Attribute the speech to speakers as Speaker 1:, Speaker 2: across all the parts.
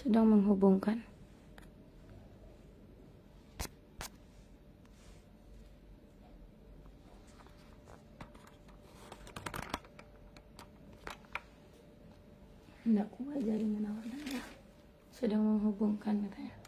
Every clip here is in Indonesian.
Speaker 1: sedang menghubungkan tidak kuat jaringan awalnya sedang menghubungkan katanya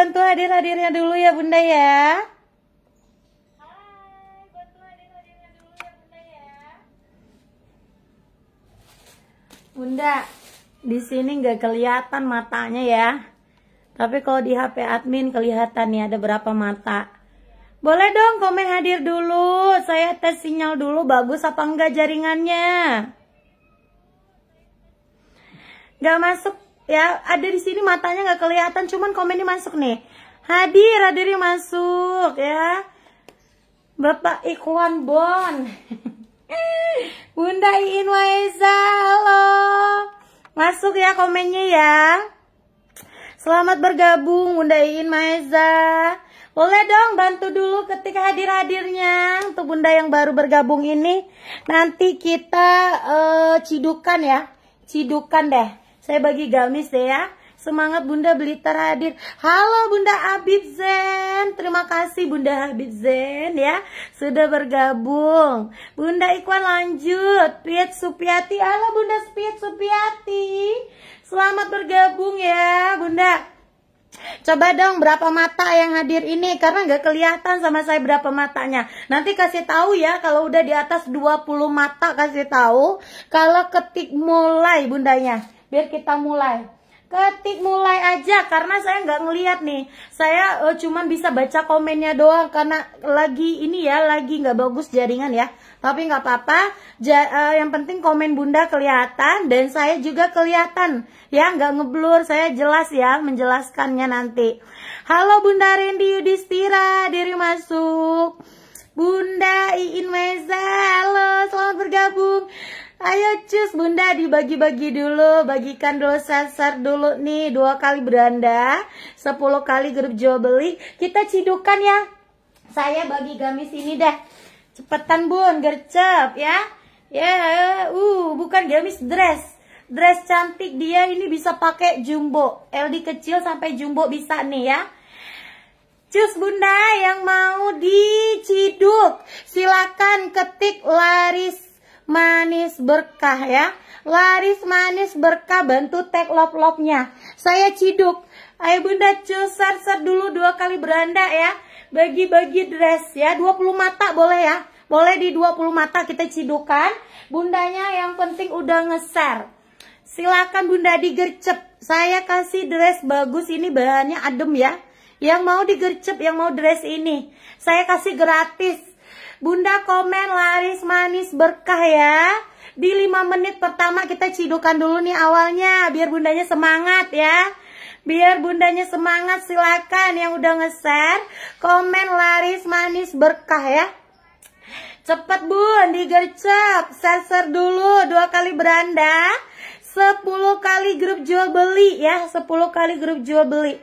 Speaker 1: Ya, ya. bantu hadir-hadirnya dulu ya Bunda ya. Bunda di sini nggak kelihatan matanya ya. Tapi kalau di HP admin kelihatan nih ada berapa mata. Boleh dong komen hadir dulu. Saya tes sinyal dulu bagus apa enggak jaringannya. nggak masuk ya ada di sini matanya nggak kelihatan cuman komennya masuk nih hadir hadirin masuk ya Bapak Ikhwan Bon Bunda Iin Waiza halo masuk ya komennya ya selamat bergabung Bunda Iin Maeza boleh dong bantu dulu ketika hadir-hadirnya untuk Bunda yang baru bergabung ini nanti kita uh, cidukan ya cidukan deh saya bagi gamis deh ya. Semangat Bunda beli terhadir. Halo Bunda Abid Zen. Terima kasih Bunda Abid Zen ya. Sudah bergabung. Bunda Iqbal lanjut. Piet Supiati. Halo Bunda Piet Supiati. Selamat bergabung ya Bunda. Coba dong berapa mata yang hadir ini karena nggak kelihatan sama saya berapa matanya. Nanti kasih tahu ya kalau udah di atas 20 mata kasih tahu kalau ketik mulai bundanya biar kita mulai ketik mulai aja karena saya nggak ngeliat nih saya uh, cuman bisa baca komennya doang karena lagi ini ya lagi nggak bagus jaringan ya tapi nggak apa-apa ja, uh, yang penting komen bunda kelihatan dan saya juga kelihatan ya nggak ngeblur saya jelas ya menjelaskannya nanti halo bunda Rendi Yudistira diri masuk bunda Iin Meza halo selamat bergabung Ayo cus bunda dibagi-bagi dulu Bagikan dulu sasar dulu nih Dua kali beranda Sepuluh kali grup jual beli Kita cidukan ya Saya bagi gamis ini deh Cepetan bun gercep ya Ya yeah, uh, bukan gamis dress Dress cantik dia ini bisa pakai jumbo LD kecil sampai jumbo bisa nih ya Cus bunda yang mau diciduk Silakan ketik Laris manis berkah ya. Laris manis berkah bantu tag lop-lopnya. Saya ciduk. Ayo bunda cusar ser dulu dua kali beranda ya. Bagi-bagi dress ya. 20 mata boleh ya. Boleh di 20 mata kita cidukan. Bundanya yang penting udah ngeser. Silakan bunda digercep. Saya kasih dress bagus ini bahannya adem ya. Yang mau digercep, yang mau dress ini. Saya kasih gratis Bunda komen laris manis berkah ya. Di 5 menit pertama kita cidukan dulu nih awalnya biar bundanya semangat ya. Biar bundanya semangat silakan yang udah nge komen laris manis berkah ya. Cepet bun digercep, share dulu dua kali beranda. 10 kali grup jual beli ya, 10 kali grup jual beli.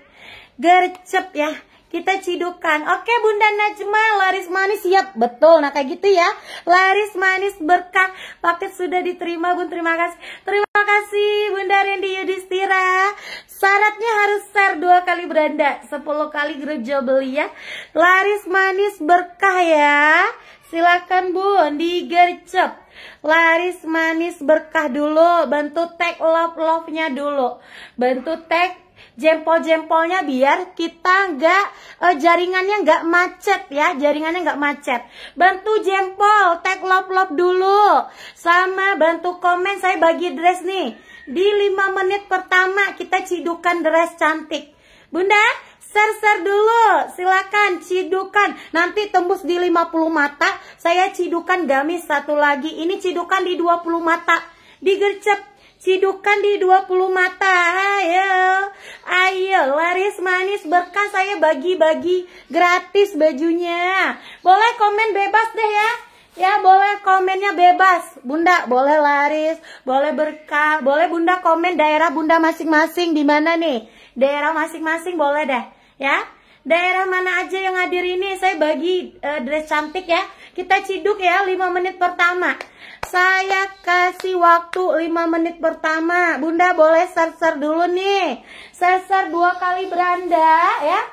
Speaker 1: Gercep ya. Kita cidukan. Oke Bunda Najma, laris manis siap. Betul, nah kayak gitu ya. Laris manis berkah. Paket sudah diterima Bun, terima kasih. Terima kasih Bunda Rendi Yudhistira. Syaratnya harus share dua kali beranda, 10 kali gerejo beli ya. Laris manis berkah ya. Silakan Bun, digercep. Laris manis berkah dulu, bantu tag love-love-nya dulu. Bantu tag jempol-jempolnya biar kita nggak uh, jaringannya nggak macet ya jaringannya nggak macet bantu jempol tag lop-lop dulu sama bantu komen saya bagi dress nih di 5 menit pertama kita cidukan dress cantik bunda share-share dulu silakan cidukan nanti tembus di 50 mata saya cidukan gamis satu lagi ini cidukan di 20 mata digercep Cidukan di 20 mata Ayo Ayo laris manis berkah saya bagi-bagi gratis bajunya Boleh komen bebas deh ya Ya boleh komennya bebas Bunda boleh laris Boleh berkah Boleh bunda komen daerah bunda masing-masing di mana nih Daerah masing-masing boleh deh Ya daerah mana aja yang hadir ini saya bagi uh, dress cantik ya kita ciduk ya 5 menit pertama saya kasih waktu 5 menit pertama bunda boleh serser dulu nih serser dua kali beranda ya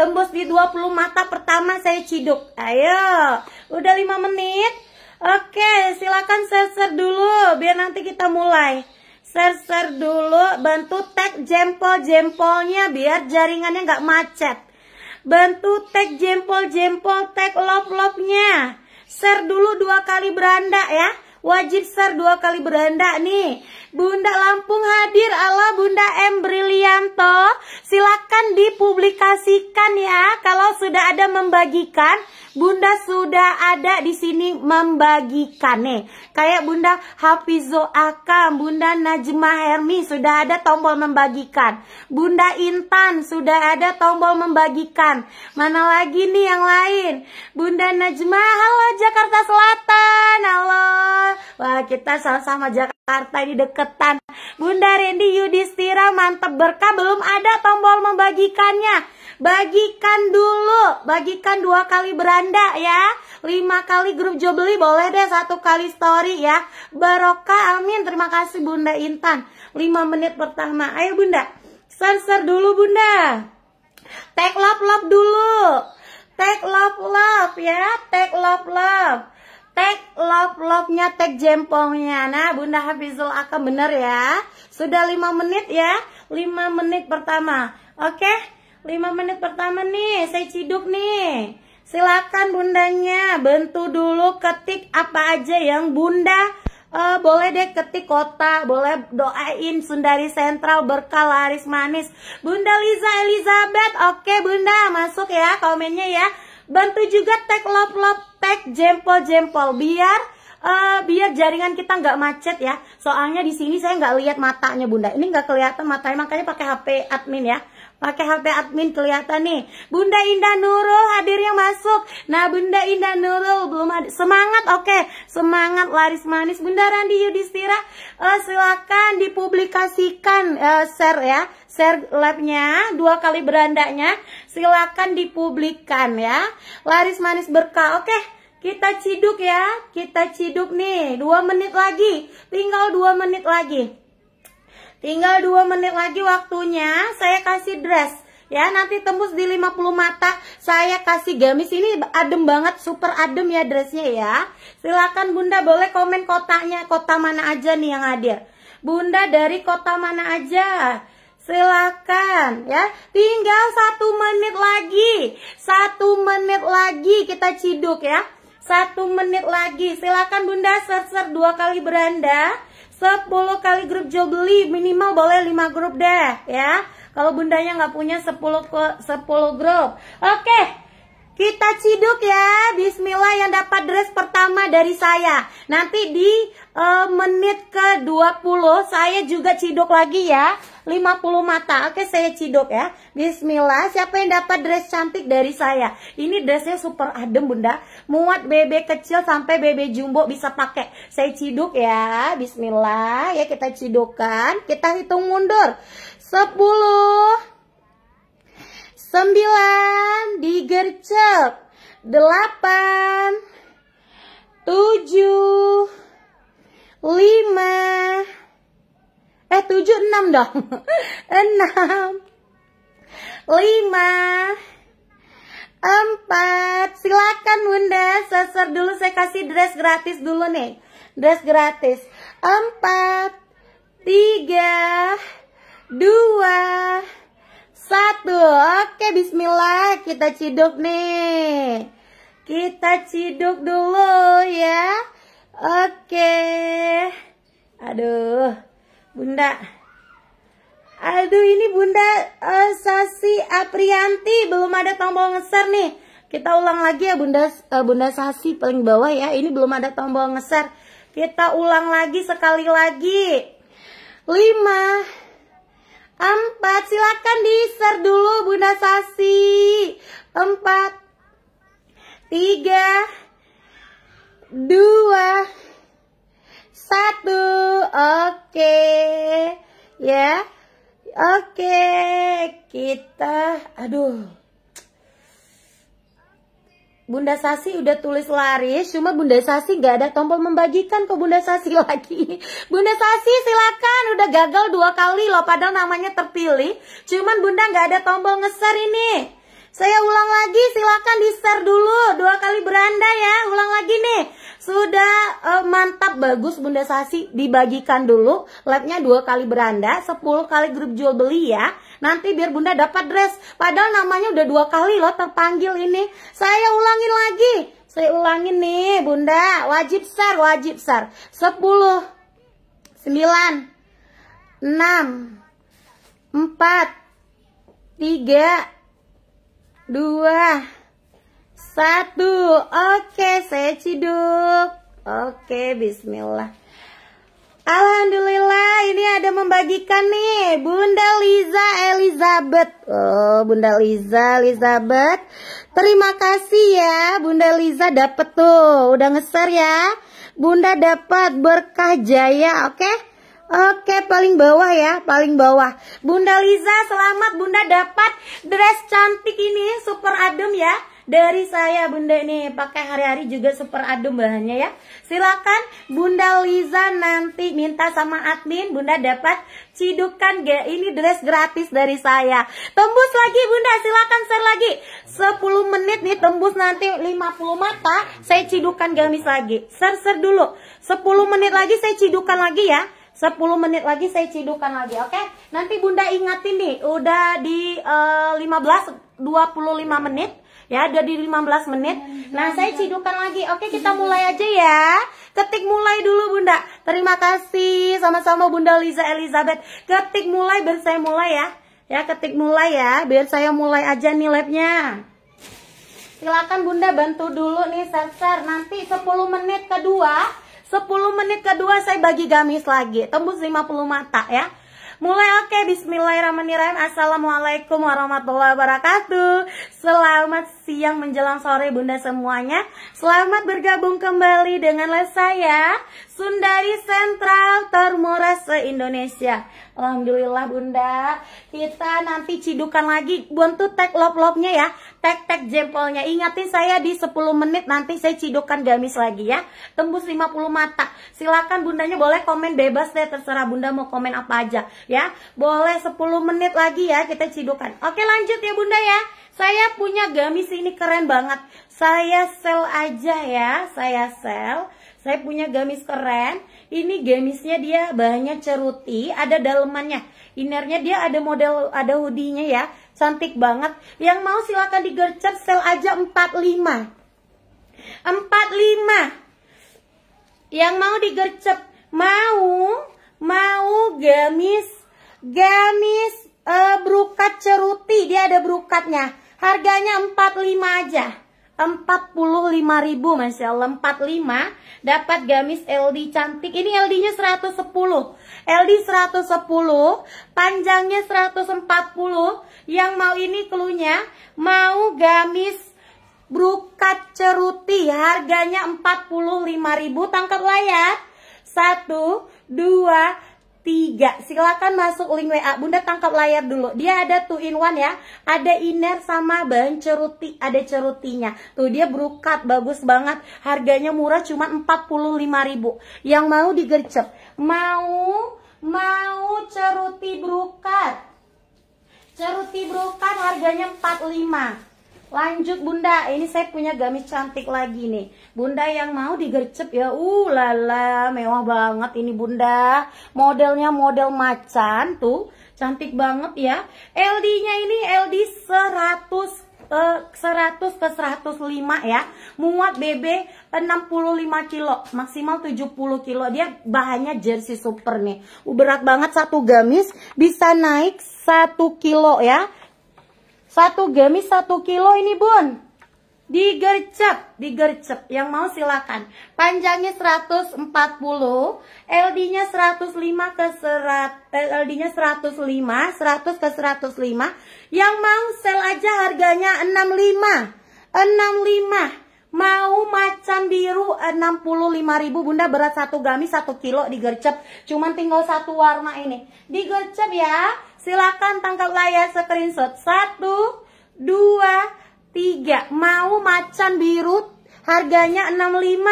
Speaker 1: tembus di 20 mata pertama saya ciduk ayo udah 5 menit oke silakan seser dulu biar nanti kita mulai Share-share dulu, bantu tag jempol-jempolnya biar jaringannya nggak macet. Bantu tag jempol-jempol, tag lop-lopnya. Share dulu dua kali beranda ya. Wajib share dua kali beranda nih. Bunda Lampung hadir ala Bunda M. Brilianto. Silakan dipublikasikan ya. Kalau sudah ada membagikan, Bunda sudah ada di sini membagikan nih. Kayak Bunda Hafizo Akam, Bunda Najma Hermi sudah ada tombol membagikan. Bunda Intan sudah ada tombol membagikan. Mana lagi nih yang lain? Bunda Najma, halo Jakarta Selatan. Halo. Wah, kita sama-sama Jakarta. Jakarta ini deketan. Bunda Rendi Yudhistira mantep berkah belum ada tombol membagikannya. Bagikan dulu, bagikan dua kali beranda ya. Lima kali grup Jubli boleh deh satu kali story ya. Barokah, amin. Terima kasih Bunda Intan. Lima menit pertama. Ayo Bunda, sensor dulu Bunda. Tag love love dulu. Tag love love ya, tag love love. Tag love love-nya, tag jempolnya. Nah, Bunda Hafizul akan bener ya. Sudah lima menit ya. lima menit pertama. Oke. Okay? 5 menit pertama nih saya ciduk nih silakan bundanya bentu dulu ketik apa aja yang bunda uh, boleh deh ketik kota boleh doain Sundari Sentral berkah laris manis Bunda Liza Elizabeth oke bunda masuk ya komennya ya bantu juga tag love love tag jempol jempol biar uh, biar jaringan kita nggak macet ya soalnya di sini saya nggak lihat matanya bunda ini nggak kelihatan matanya makanya pakai HP admin ya pakai HP admin kelihatan nih. Bunda Indah Nurul hadirnya masuk. Nah, Bunda Indah Nurul belum ada. Semangat, oke. Okay. Semangat laris manis. Bunda Randi Yudhistira, uh, silakan dipublikasikan uh, share ya. Share labnya dua kali berandanya. Silakan dipublikan ya. Laris manis berkah, oke. Okay. Kita ciduk ya, kita ciduk nih, dua menit lagi, tinggal dua menit lagi. Tinggal 2 menit lagi waktunya. Saya kasih dress ya nanti tembus di 50 mata saya kasih gamis ini adem banget super adem ya dressnya ya Silahkan bunda boleh komen kotanya kota mana aja nih yang hadir bunda dari kota mana aja Silahkan ya tinggal 1 menit lagi 1 menit lagi kita ciduk ya satu menit lagi silakan bunda ser-ser dua kali beranda 10 kali grup jual beli minimal boleh 5 grup deh ya kalau bundanya nggak punya 10 ke 10 grup oke kita ciduk ya Bismillah yang dapat dress pertama dari saya nanti di uh, menit ke 20 saya juga ciduk lagi ya 50 mata. Oke, saya cidok ya. Bismillah, siapa yang dapat dress cantik dari saya? Ini dressnya super adem, Bunda. Muat bebek kecil sampai bebek jumbo bisa pakai. Saya ciduk ya. Bismillah, ya kita cidukan. Kita hitung mundur. 10 9 digercep 8 7 5 Eh, tujuh, enam dong. Enam. Lima. Empat. Silakan Bunda, seser dulu saya kasih dress gratis dulu nih. Dress gratis. Empat. Tiga. Dua. Satu. Oke, bismillah. Kita ciduk nih. Kita ciduk dulu ya. Oke. Aduh. Bunda. Aduh ini Bunda uh, Sasi Aprianti belum ada tombol ngeser nih. Kita ulang lagi ya Bunda uh, Bunda Sasi paling bawah ya. Ini belum ada tombol ngeser. Kita ulang lagi sekali lagi. 5 4 silakan di-share dulu Bunda Sasi. 4 3 2 satu. Oke. Okay. Ya. Oke. Okay. Kita aduh. Bunda Sasi udah tulis laris, cuma Bunda Sasi nggak ada tombol membagikan ke Bunda Sasi lagi. Bunda Sasi silakan, udah gagal dua kali loh, padahal namanya terpilih. Cuman Bunda nggak ada tombol ngeser ini. Saya ulang lagi, silakan di-share dulu dua kali beranda ya. Ulang lagi nih. Sudah uh, mantap bagus Bunda Sasi dibagikan dulu live-nya dua kali beranda, sepuluh kali grup jual beli ya. Nanti biar Bunda dapat dress. Padahal namanya udah dua kali loh terpanggil ini. Saya ulangin lagi. Saya ulangin nih Bunda, wajib share, wajib share. Sepuluh, sembilan, enam, empat, tiga dua, satu. Oke, saya ciduk. Oke, bismillah. Alhamdulillah ini ada membagikan nih Bunda Liza Elizabeth Oh Bunda Liza Elizabeth Terima kasih ya Bunda Liza dapet tuh Udah ngeser ya Bunda dapat berkah jaya oke okay? Oke, paling bawah ya, paling bawah. Bunda Liza, selamat Bunda dapat dress cantik ini, super adem ya. Dari saya Bunda ini pakai hari-hari juga super adem bahannya ya. Silakan Bunda Liza nanti minta sama admin, Bunda dapat cidukan gak ini dress gratis dari saya. Tembus lagi Bunda, silakan share lagi. 10 menit nih tembus nanti 50 mata, saya cidukan gamis lagi. Share-share dulu. 10 menit lagi saya cidukan lagi ya. 10 menit lagi saya cidukan lagi, oke? Okay? Nanti Bunda ingatin nih, udah di uh, 15 25 menit ya, udah di 15 menit. Nah, saya cidukan lagi. Oke, okay, kita mulai aja ya. Ketik mulai dulu Bunda. Terima kasih sama-sama Bunda Liza Elizabeth. Ketik mulai biar saya mulai ya. Ya, ketik mulai ya, biar saya mulai aja nih labnya silakan bunda bantu dulu nih sensor nanti 10 menit kedua 10 menit kedua saya bagi gamis lagi. Tembus 50 mata ya. Mulai oke, okay. bismillahirrahmanirrahim. Assalamualaikum warahmatullahi wabarakatuh. Selamat siang menjelang sore bunda semuanya Selamat bergabung kembali dengan les saya Sundari Sentral termurah se-Indonesia Alhamdulillah bunda Kita nanti cidukan lagi Buntu tag lop-lopnya ya Tag-tag jempolnya Ingatin saya di 10 menit nanti saya cidukan gamis lagi ya Tembus 50 mata Silakan bundanya boleh komen bebas deh Terserah bunda mau komen apa aja ya Boleh 10 menit lagi ya kita cidukan Oke lanjut ya bunda ya saya punya gamis ini keren banget. Saya sel aja ya, saya sel. Saya punya gamis keren. Ini gamisnya dia bahannya ceruti, ada dalemannya. Innernya dia ada model ada hoodie-nya ya. Cantik banget. Yang mau silakan digercep sel aja 45. 45. Yang mau digercep mau mau gamis gamis uh, eh, brokat ceruti, dia ada brukatnya. Harganya 45 aja. 45.000 Masya Allah 45 dapat gamis LD cantik ini LD nya 110 LD 110 panjangnya 140 yang mau ini klunya mau gamis brukat ceruti harganya 45.000 tangkap layar 1 2 3 Silakan masuk link WA. Bunda tangkap layar dulu. Dia ada two in one ya. Ada inner sama bahan ceruti, ada cerutinya. Tuh dia brukat bagus banget. Harganya murah cuma 45.000. Yang mau digercep, mau mau ceruti brukat. Ceruti brukat harganya 45. Lanjut Bunda, ini saya punya gamis cantik lagi nih. Bunda yang mau digercep ya. Uh lala, mewah banget ini Bunda. Modelnya model macan tuh. Cantik banget ya. LD-nya ini LD 100 eh, ke 100 ke 105 ya Muat BB 65 kilo Maksimal 70 kilo Dia bahannya jersey super nih Berat banget satu gamis Bisa naik 1 kilo ya satu gamis satu kilo ini bun. Digercep, digercep. Yang mau silakan. Panjangnya 140, LD-nya 105 ke 100, LD-nya 105, 100 ke 105. Yang mau sel aja harganya 65. 65. Mau macan biru 65.000 Bunda berat satu gamis satu kilo digercep Cuman tinggal satu warna ini Digercep ya Silakan tangkap layar screenshot. Satu, dua, tiga. Mau macan biru harganya 65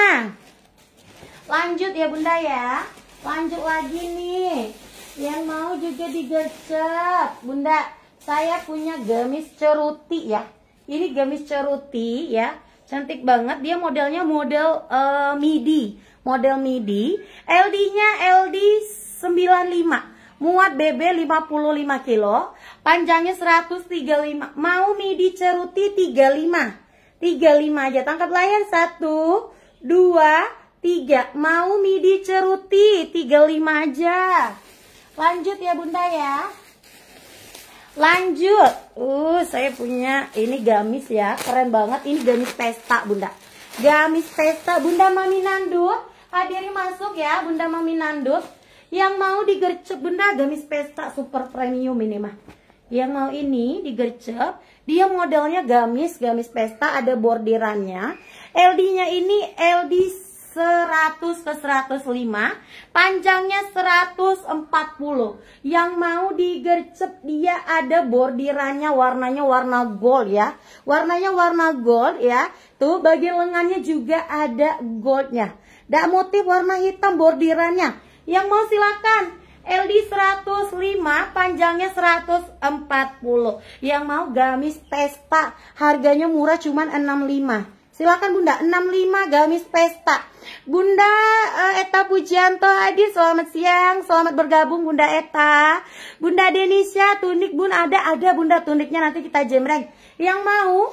Speaker 1: Lanjut ya bunda ya. Lanjut lagi nih. Yang mau juga digercep. Bunda, saya punya gamis ceruti ya. Ini gamis ceruti ya. Cantik banget. Dia modelnya model uh, midi. Model midi. LD-nya LD 95 muat BB 55 kilo, panjangnya 135, mau midi ceruti 35, 35 aja, tangkap layar 1, 2, 3, mau midi ceruti 35 aja, lanjut ya bunda ya, lanjut, uh saya punya ini gamis ya, keren banget, ini gamis pesta bunda, gamis pesta bunda Mami Nandut, hadiri masuk ya bunda Mami Nandut, yang mau digercep bunda gamis pesta super premium ini mah. Yang mau ini digercep, dia modelnya gamis, gamis pesta ada bordirannya. LD-nya ini LD 100 ke 105, panjangnya 140. Yang mau digercep dia ada bordirannya warnanya warna gold ya. Warnanya warna gold ya. Tuh bagian lengannya juga ada goldnya. Dak motif warna hitam bordirannya. Yang mau silakan. LD 105 panjangnya 140 Yang mau gamis pesta Harganya murah cuman 65 Silakan bunda 65 gamis pesta Bunda uh, Eta Pujianto hadir selamat siang Selamat bergabung Bunda Eta Bunda Denisha tunik bun ada Ada bunda tuniknya nanti kita jemreng Yang mau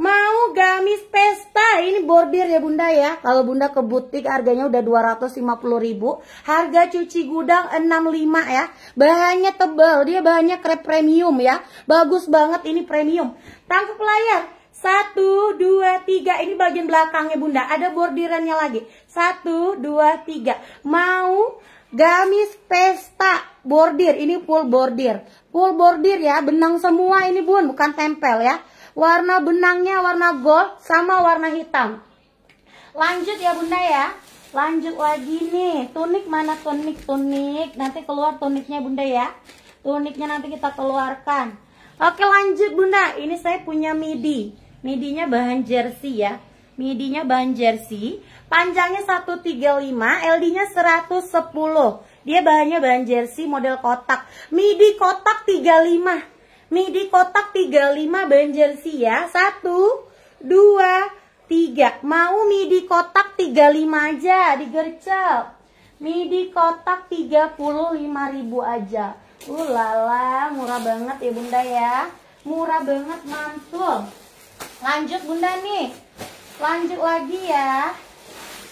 Speaker 1: Mau gamis pesta, ini bordir ya bunda ya. Kalau bunda ke butik harganya udah 250 ribu. Harga cuci gudang 65 ya. Bahannya tebal, dia bahannya krep premium ya. Bagus banget ini premium. Tangkap layar. Satu, dua, tiga. Ini bagian belakangnya bunda. Ada bordirannya lagi. Satu, dua, tiga. Mau gamis pesta bordir. Ini full bordir. Full bordir ya. Benang semua ini bun, bukan tempel ya warna benangnya warna gold sama warna hitam lanjut ya bunda ya lanjut lagi nih tunik mana tunik tunik nanti keluar tuniknya bunda ya tuniknya nanti kita keluarkan oke lanjut bunda ini saya punya midi midinya bahan jersey ya midinya bahan jersey panjangnya 135 LD nya 110 dia bahannya bahan jersey model kotak midi kotak 35 Midi kotak 35 ya Satu, dua, tiga. Mau midi kotak 35 aja digercep. Midi kotak 35 ribu aja. Ulala, uh, lala murah banget ya bunda ya. Murah banget mantul. Lanjut bunda nih. Lanjut lagi ya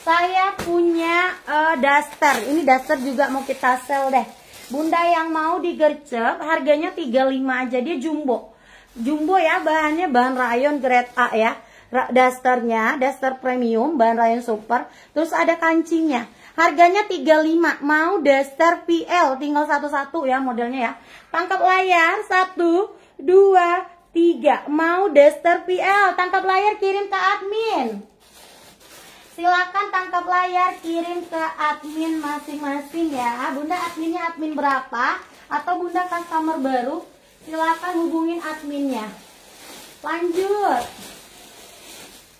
Speaker 1: saya punya uh, daster ini daster juga mau kita sel deh Bunda yang mau digercep harganya 35 aja dia jumbo. Jumbo ya bahannya bahan rayon grade A ya. Dasternya, daster premium, bahan rayon super, terus ada kancingnya. Harganya 35, mau daster PL tinggal satu-satu ya modelnya ya. Tangkap layar satu, dua, tiga. mau daster PL, tangkap layar kirim ke admin. Silakan tangkap layar kirim ke admin masing-masing ya. Ah, bunda adminnya admin berapa atau Bunda customer baru? Silakan hubungin adminnya. Lanjut.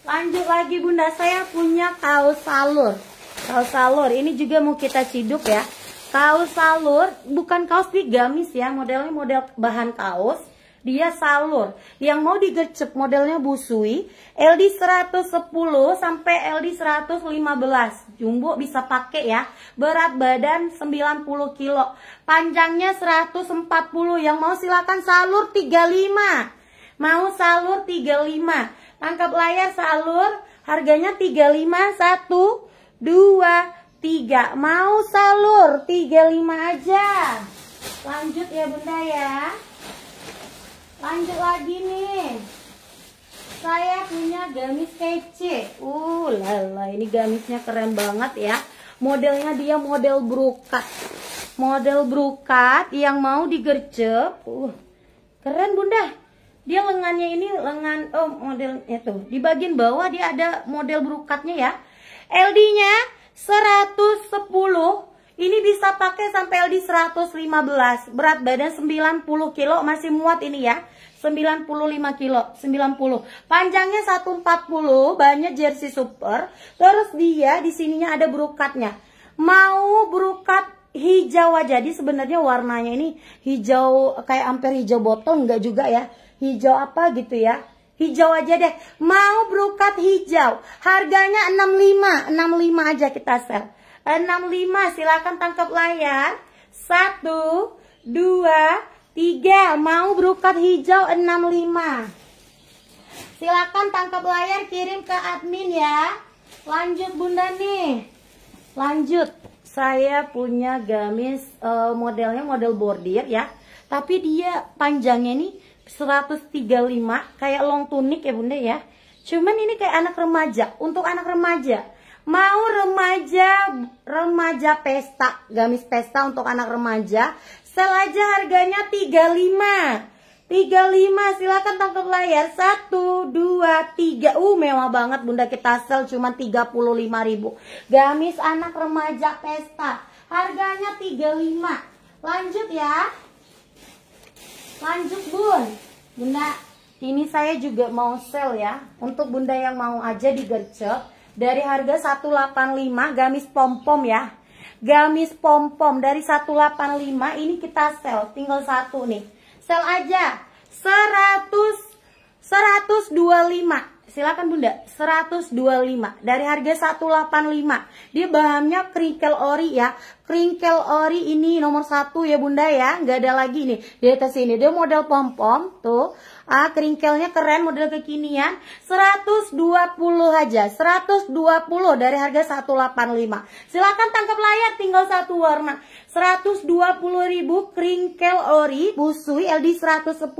Speaker 1: Lanjut lagi Bunda, saya punya kaos salur. Kaos salur ini juga mau kita ciduk ya. Kaos salur bukan kaos digamis ya, modelnya model bahan kaos dia salur. Yang mau digercep modelnya busui, LD 110 sampai LD 115. Jumbo bisa pakai ya. Berat badan 90 kilo. Panjangnya 140. Yang mau silakan salur 35. Mau salur 35. Tangkap layar salur, harganya 35 1 2 3 Mau salur 35 aja. Lanjut ya Bunda ya lanjut lagi nih saya punya gamis kece uh lala ini gamisnya keren banget ya modelnya dia model brokat model brokat yang mau digercep uh keren bunda dia lengannya ini lengan oh model itu di bagian bawah dia ada model brokatnya ya LD nya 110 ini bisa pakai sampai LD 115 Berat badan 90 kilo Masih muat ini ya 95 kilo 90 Panjangnya 140 Banyak jersey super Terus dia di sininya ada brokatnya. Mau brokat hijau aja Jadi sebenarnya warnanya ini hijau Kayak hampir hijau botol Enggak juga ya Hijau apa gitu ya Hijau aja deh Mau brokat hijau Harganya 65 65 aja kita sel 65 silakan tangkap layar 1 2 3 mau berukat hijau 65 silakan tangkap layar kirim ke admin ya lanjut bunda nih lanjut saya punya gamis uh, modelnya model bordir ya tapi dia panjangnya nih 135 kayak long tunik ya bunda ya cuman ini kayak anak remaja untuk anak remaja mau remaja remaja pesta gamis pesta untuk anak remaja selaja harganya 35 35 silakan tangkap layar 1 2 3 uh mewah banget Bunda kita sel cuma 35.000 gamis anak remaja pesta harganya 35 lanjut ya lanjut Bun Bunda ini saya juga mau sel ya untuk Bunda yang mau aja digercep dari harga 185 gamis pom-pom ya. Gamis pom-pom dari 185 ini kita sell tinggal satu nih. Sell aja 100 125. Silakan Bunda, 125 dari harga 185. Dia bahannya kringkel ori ya. Kringkel ori ini nomor satu ya Bunda ya, nggak ada lagi nih di atas ini. Dia model pom-pom tuh Ah, keringkelnya keren model kekinian. 120 aja. 120 dari harga 185. Silahkan tangkap layar tinggal satu warna. 120 ribu keringkel ori busui LD 110.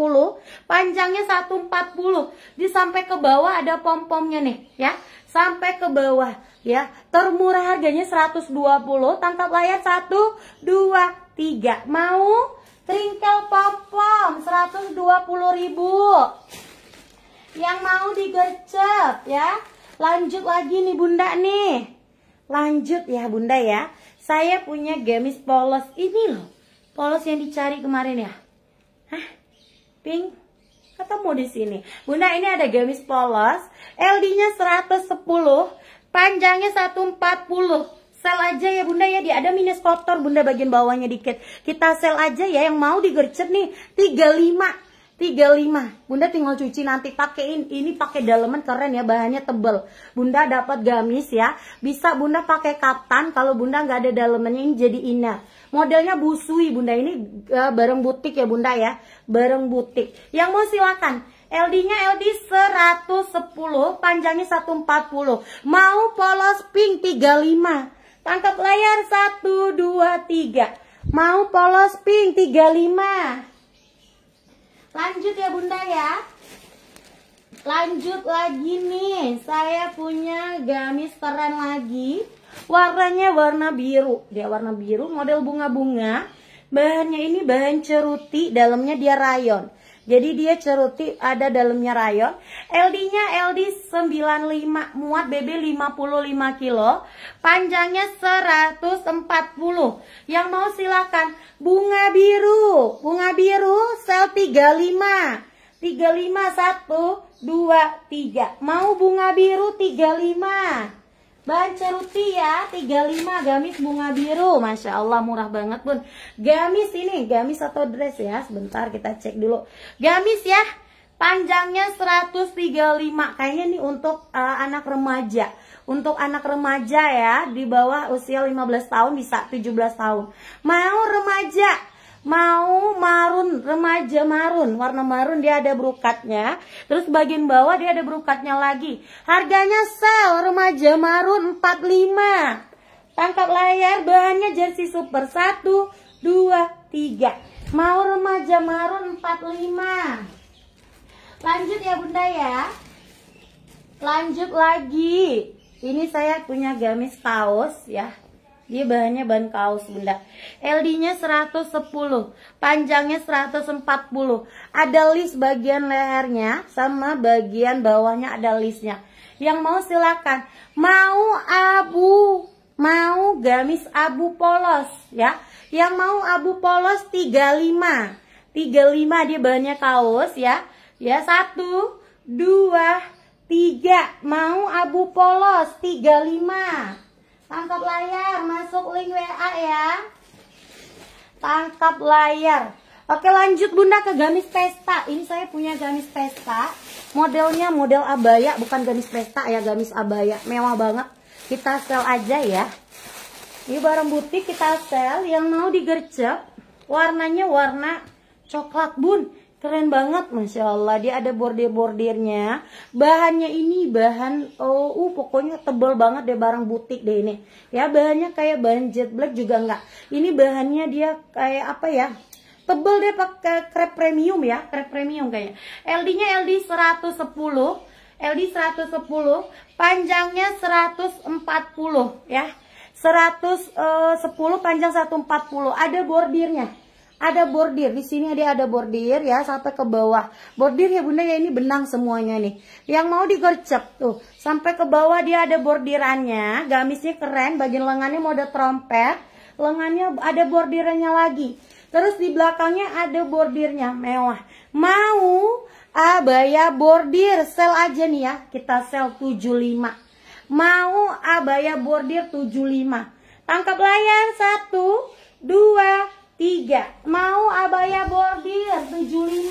Speaker 1: Panjangnya 140. Di sampai ke bawah ada pom-pomnya nih, ya. Sampai ke bawah, ya. Termurah harganya 120. Tangkap layar 1 2 3. Mau Tringkel popom 120 ribu Yang mau digercep ya Lanjut lagi nih bunda nih Lanjut ya bunda ya Saya punya gamis polos ini loh Polos yang dicari kemarin ya Hah? Pink? ketemu di sini. Bunda ini ada gamis polos, LD-nya 110, panjangnya 140. Sel aja ya bunda ya, dia ada minus kotor bunda bagian bawahnya dikit. Kita sel aja ya, yang mau digercep nih 35 35 Bunda tinggal cuci nanti pakein ini pakai daleman keren ya bahannya tebel Bunda dapat gamis ya bisa Bunda pakai kaptan, kalau Bunda nggak ada dalemannya ini jadi inner modelnya busui Bunda ini uh, eh, bareng butik ya Bunda ya bareng butik yang mau silakan LD-nya LD 110 panjangnya 140 mau polos pink 35 Tangkap layar 1, 2, 3. Mau polos pink 35. Lanjut ya bunda ya. Lanjut lagi nih. Saya punya gamis keren lagi. Warnanya warna biru. Dia warna biru model bunga-bunga. Bahannya ini bahan ceruti, dalamnya dia rayon. Jadi dia ceruti ada dalamnya rayon. LD-nya LD 95 muat BB 55 kilo, panjangnya 140. Yang mau silakan bunga biru, bunga biru sel 35. 35 1 2 3. Mau bunga biru 35. Bahan ceruti ya, 35 gamis bunga biru. Masya Allah murah banget pun Gamis ini, gamis atau dress ya. Sebentar kita cek dulu. Gamis ya, panjangnya 135. Kayaknya ini untuk uh, anak remaja. Untuk anak remaja ya, di bawah usia 15 tahun bisa 17 tahun. Mau remaja, mau marun remaja marun warna marun dia ada brokatnya terus bagian bawah dia ada brokatnya lagi harganya sel remaja marun 45 tangkap layar bahannya jersey super 1 2 3 mau remaja marun 45 lanjut ya bunda ya lanjut lagi ini saya punya gamis kaos ya dia bahannya bahan kaos bunda LD-nya 110 Panjangnya 140 Ada list bagian lehernya Sama bagian bawahnya ada listnya Yang mau silakan Mau abu Mau gamis abu polos ya Yang mau abu polos 35 35 dia bahannya kaos ya Ya satu Dua Tiga Mau abu polos 35 Tangkap layar, masuk link WA ya. Tangkap layar. Oke lanjut bunda ke gamis pesta. Ini saya punya gamis pesta. Modelnya model abaya, bukan gamis pesta ya, gamis abaya. Mewah banget. Kita sel aja ya. Ini barang butik kita sel. Yang mau digercep, warnanya warna coklat bun. Keren banget, Masya Allah. Dia ada bordir-bordirnya. Bahannya ini bahan, oh, uh, pokoknya tebal banget deh barang butik deh ini. Ya, bahannya kayak bahan jet black juga enggak. Ini bahannya dia kayak apa ya, tebal deh pakai krep premium ya krep premium kayaknya LD nya LD 110 LD 110 panjangnya 140 ya 110 eh, panjang 140 ada bordirnya ada bordir di sini dia ada bordir ya sampai ke bawah bordir ya bunda ya ini benang semuanya nih yang mau digercep tuh sampai ke bawah dia ada bordirannya gamisnya keren bagian lengannya mode trompet lengannya ada bordirannya lagi terus di belakangnya ada bordirnya mewah mau abaya bordir sel aja nih ya kita sel 75 mau abaya bordir 75 tangkap layar satu dua 3. Mau abaya bordir 75.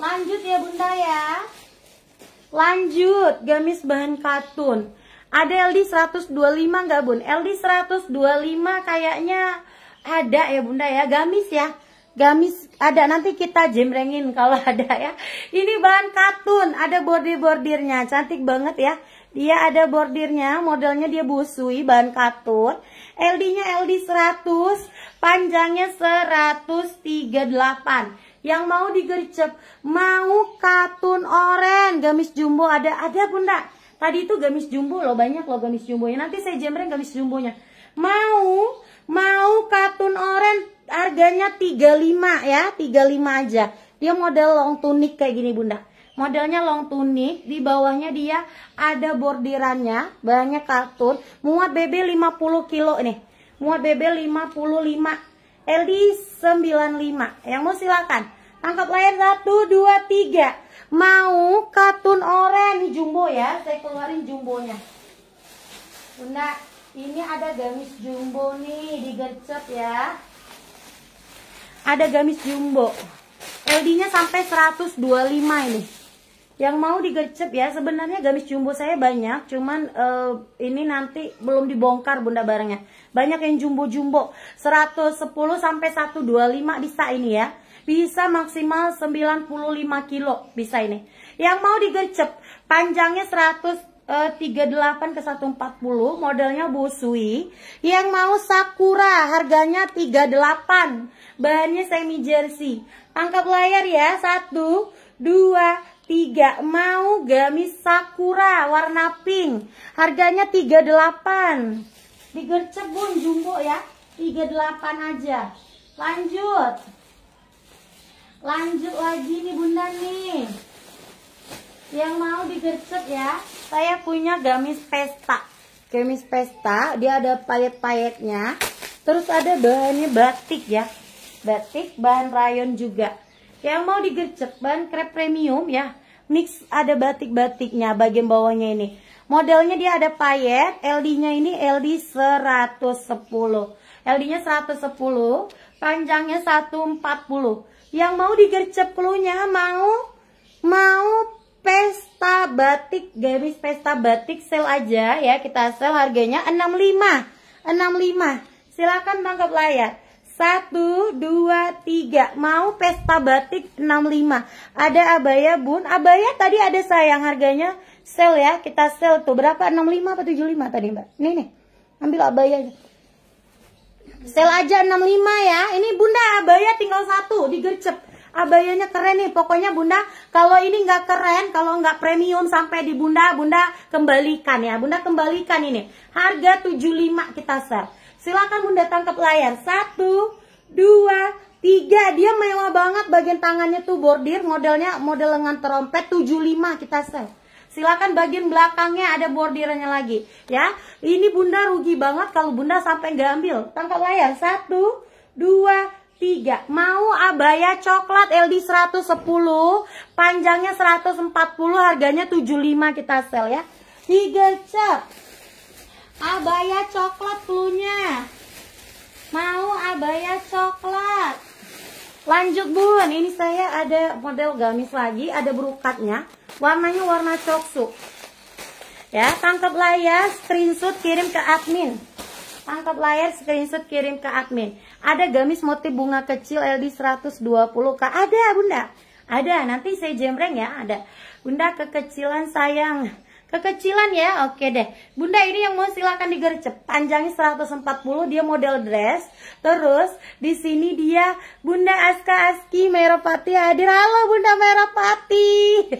Speaker 1: Lanjut ya Bunda ya. Lanjut, gamis bahan katun. Ada LD 125 nggak Bun? LD 125 kayaknya ada ya Bunda ya, gamis ya. Gamis ada nanti kita jemrengin kalau ada ya. Ini bahan katun, ada bordir-bordirnya, cantik banget ya. Dia ada bordirnya, modelnya dia busui bahan katun. LD-nya LD 100, panjangnya 138. Yang mau digercep, mau katun oren, gamis jumbo ada, ada bunda. Tadi itu gamis jumbo loh, banyak loh gamis jumbonya. Nanti saya jembreng gamis jumbonya. Mau, mau katun oren, harganya 35 ya, 35 aja. Dia model long tunik kayak gini bunda modelnya long tunik, di bawahnya dia ada bordirannya, banyak kartun, muat BB 50 kilo nih, muat BB 55, LD 95, yang mau silakan, tangkap layar 1, 2, 3, mau katun oranye, jumbo ya, saya keluarin jumbonya, bunda, ini ada gamis jumbo nih, digercep ya, ada gamis jumbo, LD-nya sampai 125 ini. Yang mau digercep ya, sebenarnya gamis jumbo saya banyak, cuman uh, ini nanti belum dibongkar bunda barangnya. Banyak yang jumbo-jumbo, 110 sampai 125 bisa ini ya. Bisa maksimal 95 kilo, bisa ini. Yang mau digercep, panjangnya 100 38 eh, ke 140 modelnya Busui yang mau Sakura harganya 38 bahannya semi jersey tangkap layar ya 1 2 3 mau gamis sakura warna pink. Harganya 38. digercep Digercebun jumbo ya. 38 aja. Lanjut. Lanjut lagi nih Bunda nih. Yang mau digercep ya. Saya punya gamis pesta. Gamis pesta, dia ada payet-payetnya. Terus ada bahannya batik ya. Batik bahan rayon juga. Yang mau digercep ban krep premium ya. Mix ada batik-batiknya bagian bawahnya ini. Modelnya dia ada payet, LD-nya ini LD 110. LD-nya 110, panjangnya 140. Yang mau digercep klunya mau mau pesta batik, gamis pesta batik sel aja ya. Kita sel harganya 65. 65. Silakan tangkap layar. 1, 2, 3 Mau pesta batik 65. Ada abaya bun. Abaya tadi ada sayang harganya sell ya. Kita sell tuh. Berapa? 65 atau 75 tadi mbak? Nih nih. Ambil abaya aja. Sel aja 65 ya. Ini bunda abaya tinggal satu. Digercep. Abayanya keren nih. Pokoknya bunda kalau ini nggak keren. Kalau nggak premium sampai di bunda. Bunda kembalikan ya. Bunda kembalikan ini. Harga 75 kita sell Silahkan bunda tangkap layar. Satu, dua, tiga. Dia mewah banget bagian tangannya tuh bordir. Modelnya model lengan terompet 75 kita sel. Silahkan bagian belakangnya ada bordirannya lagi. Ya, ini bunda rugi banget kalau bunda sampai gak ambil. Tangkap layar. Satu, dua, tiga. Mau abaya coklat LD 110, panjangnya 140, harganya 75 kita sel ya. Tiga cap abaya coklat pelunya mau abaya coklat lanjut bun ini saya ada model gamis lagi ada berukatnya warnanya warna coksu ya tangkap layar screenshot kirim ke admin tangkap layar screenshot kirim ke admin ada gamis motif bunga kecil LD 120k ada bunda ada nanti saya jemreng ya ada bunda kekecilan sayang Kekecilan ya, oke deh. Bunda ini yang mau silahkan digercep. Panjangnya 140, dia model dress. Terus di sini dia Bunda Aska Aski Merapati hadir. Halo Bunda Merapati.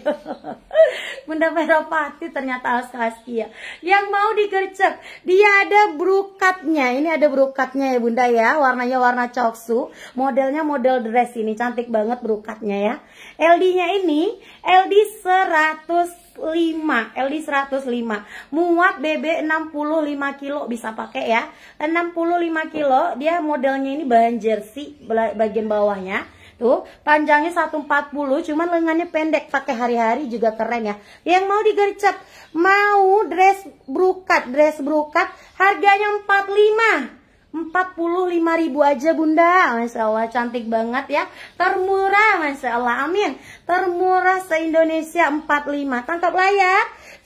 Speaker 1: Bunda Merapati ternyata Aska Aski ya. Yang mau digercep, dia ada brukatnya. Ini ada brukatnya ya Bunda ya. Warnanya warna coksu. Modelnya model dress ini cantik banget brukatnya ya. LD-nya ini LD 100 5 LD 105 muat BB 65 kilo bisa pakai ya 65 kilo dia modelnya ini bahan jersey bagian bawahnya tuh panjangnya 140 cuman lengannya pendek pakai hari-hari juga keren ya yang mau digercep mau dress brokat dress brokat harganya 45 45 ribu aja bunda Masya Allah cantik banget ya Termurah Masya Allah amin Termurah se-Indonesia 45 Tangkap layar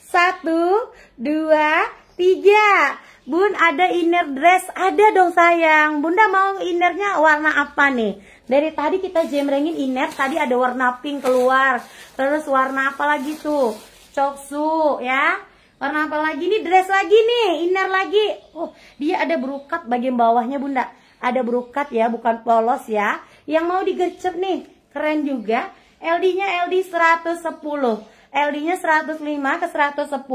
Speaker 1: 1, 2, 3 Bun ada inner dress Ada dong sayang Bunda mau innernya warna apa nih Dari tadi kita jemrengin inner Tadi ada warna pink keluar Terus warna apa lagi tuh Coksu ya Warna apa lagi nih? Dress lagi nih, inner lagi. Oh, dia ada berukat bagian bawahnya, Bunda. Ada berukat ya, bukan polos ya. Yang mau digercep nih, keren juga. LD-nya LD 110. LD-nya 105 ke 110,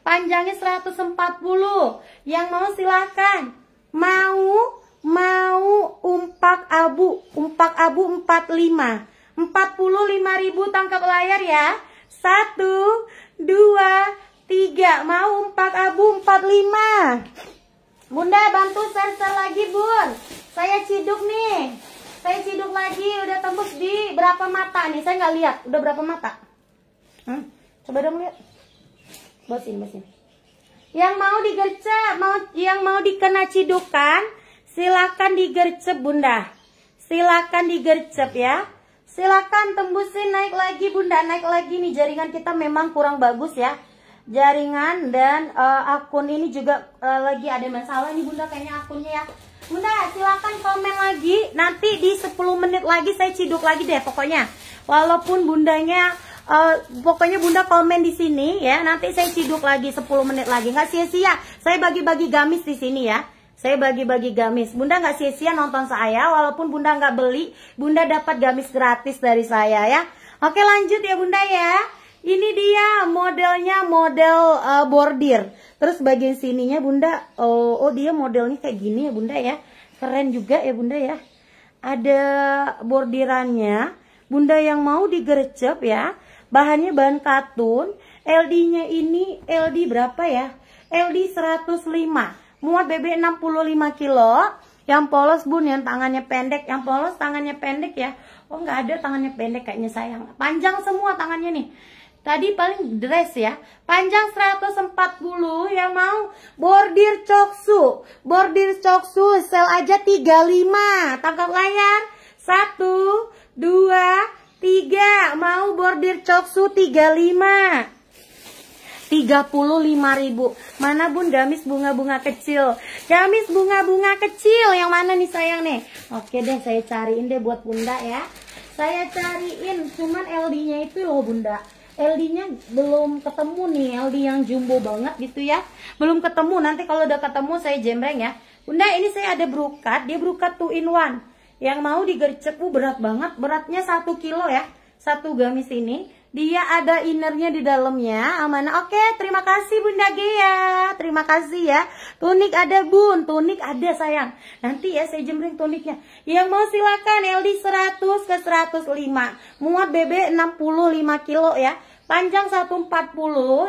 Speaker 1: panjangnya 140. Yang mau silakan. Mau mau umpak abu, umpak abu 45. 45 ribu tangkap layar ya. satu dua Tiga, mau empat abu, empat lima. Bunda bantu sensor lagi bun. Saya ciduk nih. Saya ciduk lagi, udah tembus di berapa mata nih? Saya nggak lihat, udah berapa mata? Hmm? Coba dong lihat. Bosin, bosin. Yang mau digercep, mau yang mau dikena cidukan, silakan digercep bunda. Silakan digercep ya. Silakan tembusin naik lagi bunda, naik lagi nih jaringan kita memang kurang bagus ya jaringan dan uh, akun ini juga uh, lagi ada masalah nih bunda kayaknya akunnya ya bunda silahkan komen lagi nanti di 10 menit lagi saya ciduk lagi deh pokoknya walaupun bundanya uh, pokoknya bunda komen di sini ya nanti saya ciduk lagi 10 menit lagi nggak sia-sia saya bagi-bagi gamis di sini ya saya bagi-bagi gamis. Bunda nggak sia-sia nonton saya, walaupun Bunda nggak beli, Bunda dapat gamis gratis dari saya ya. Oke lanjut ya Bunda ya. Ini dia modelnya model uh, bordir. Terus bagian sininya Bunda, oh, oh dia modelnya kayak gini ya Bunda ya. Keren juga ya Bunda ya. Ada bordirannya. Bunda yang mau digercep ya. Bahannya bahan katun. LD-nya ini LD berapa ya? LD 105. Muat BB 65 kilo. Yang polos bun, yang tangannya pendek. Yang polos tangannya pendek ya. Oh nggak ada tangannya pendek kayaknya sayang. Panjang semua tangannya nih. Tadi paling dress ya. Panjang 140 yang mau bordir coksu. Bordir coksu sel aja 35. Tangkap layar. 1 2 3 mau bordir coksu 35. ribu Mana Bun gamis bunga-bunga kecil? Gamis ya, bunga-bunga kecil yang mana nih sayang nih? Oke deh saya cariin deh buat Bunda ya. Saya cariin cuman LD-nya itu loh Bunda. LD-nya belum ketemu nih, LD yang jumbo banget gitu ya. Belum ketemu, nanti kalau udah ketemu saya jembreng ya. Bunda, ini saya ada brokat, dia brokat 2 in 1. Yang mau digercep, uh, berat banget, beratnya 1 kilo ya. Satu gamis ini. Dia ada innernya di dalamnya, aman Oke, terima kasih Bunda Gea. Terima kasih ya. Tunik ada bun, tunik ada sayang. Nanti ya saya jembreng tuniknya. Yang mau silakan LD 100 ke 105. Muat BB 65 kilo ya. Panjang 140,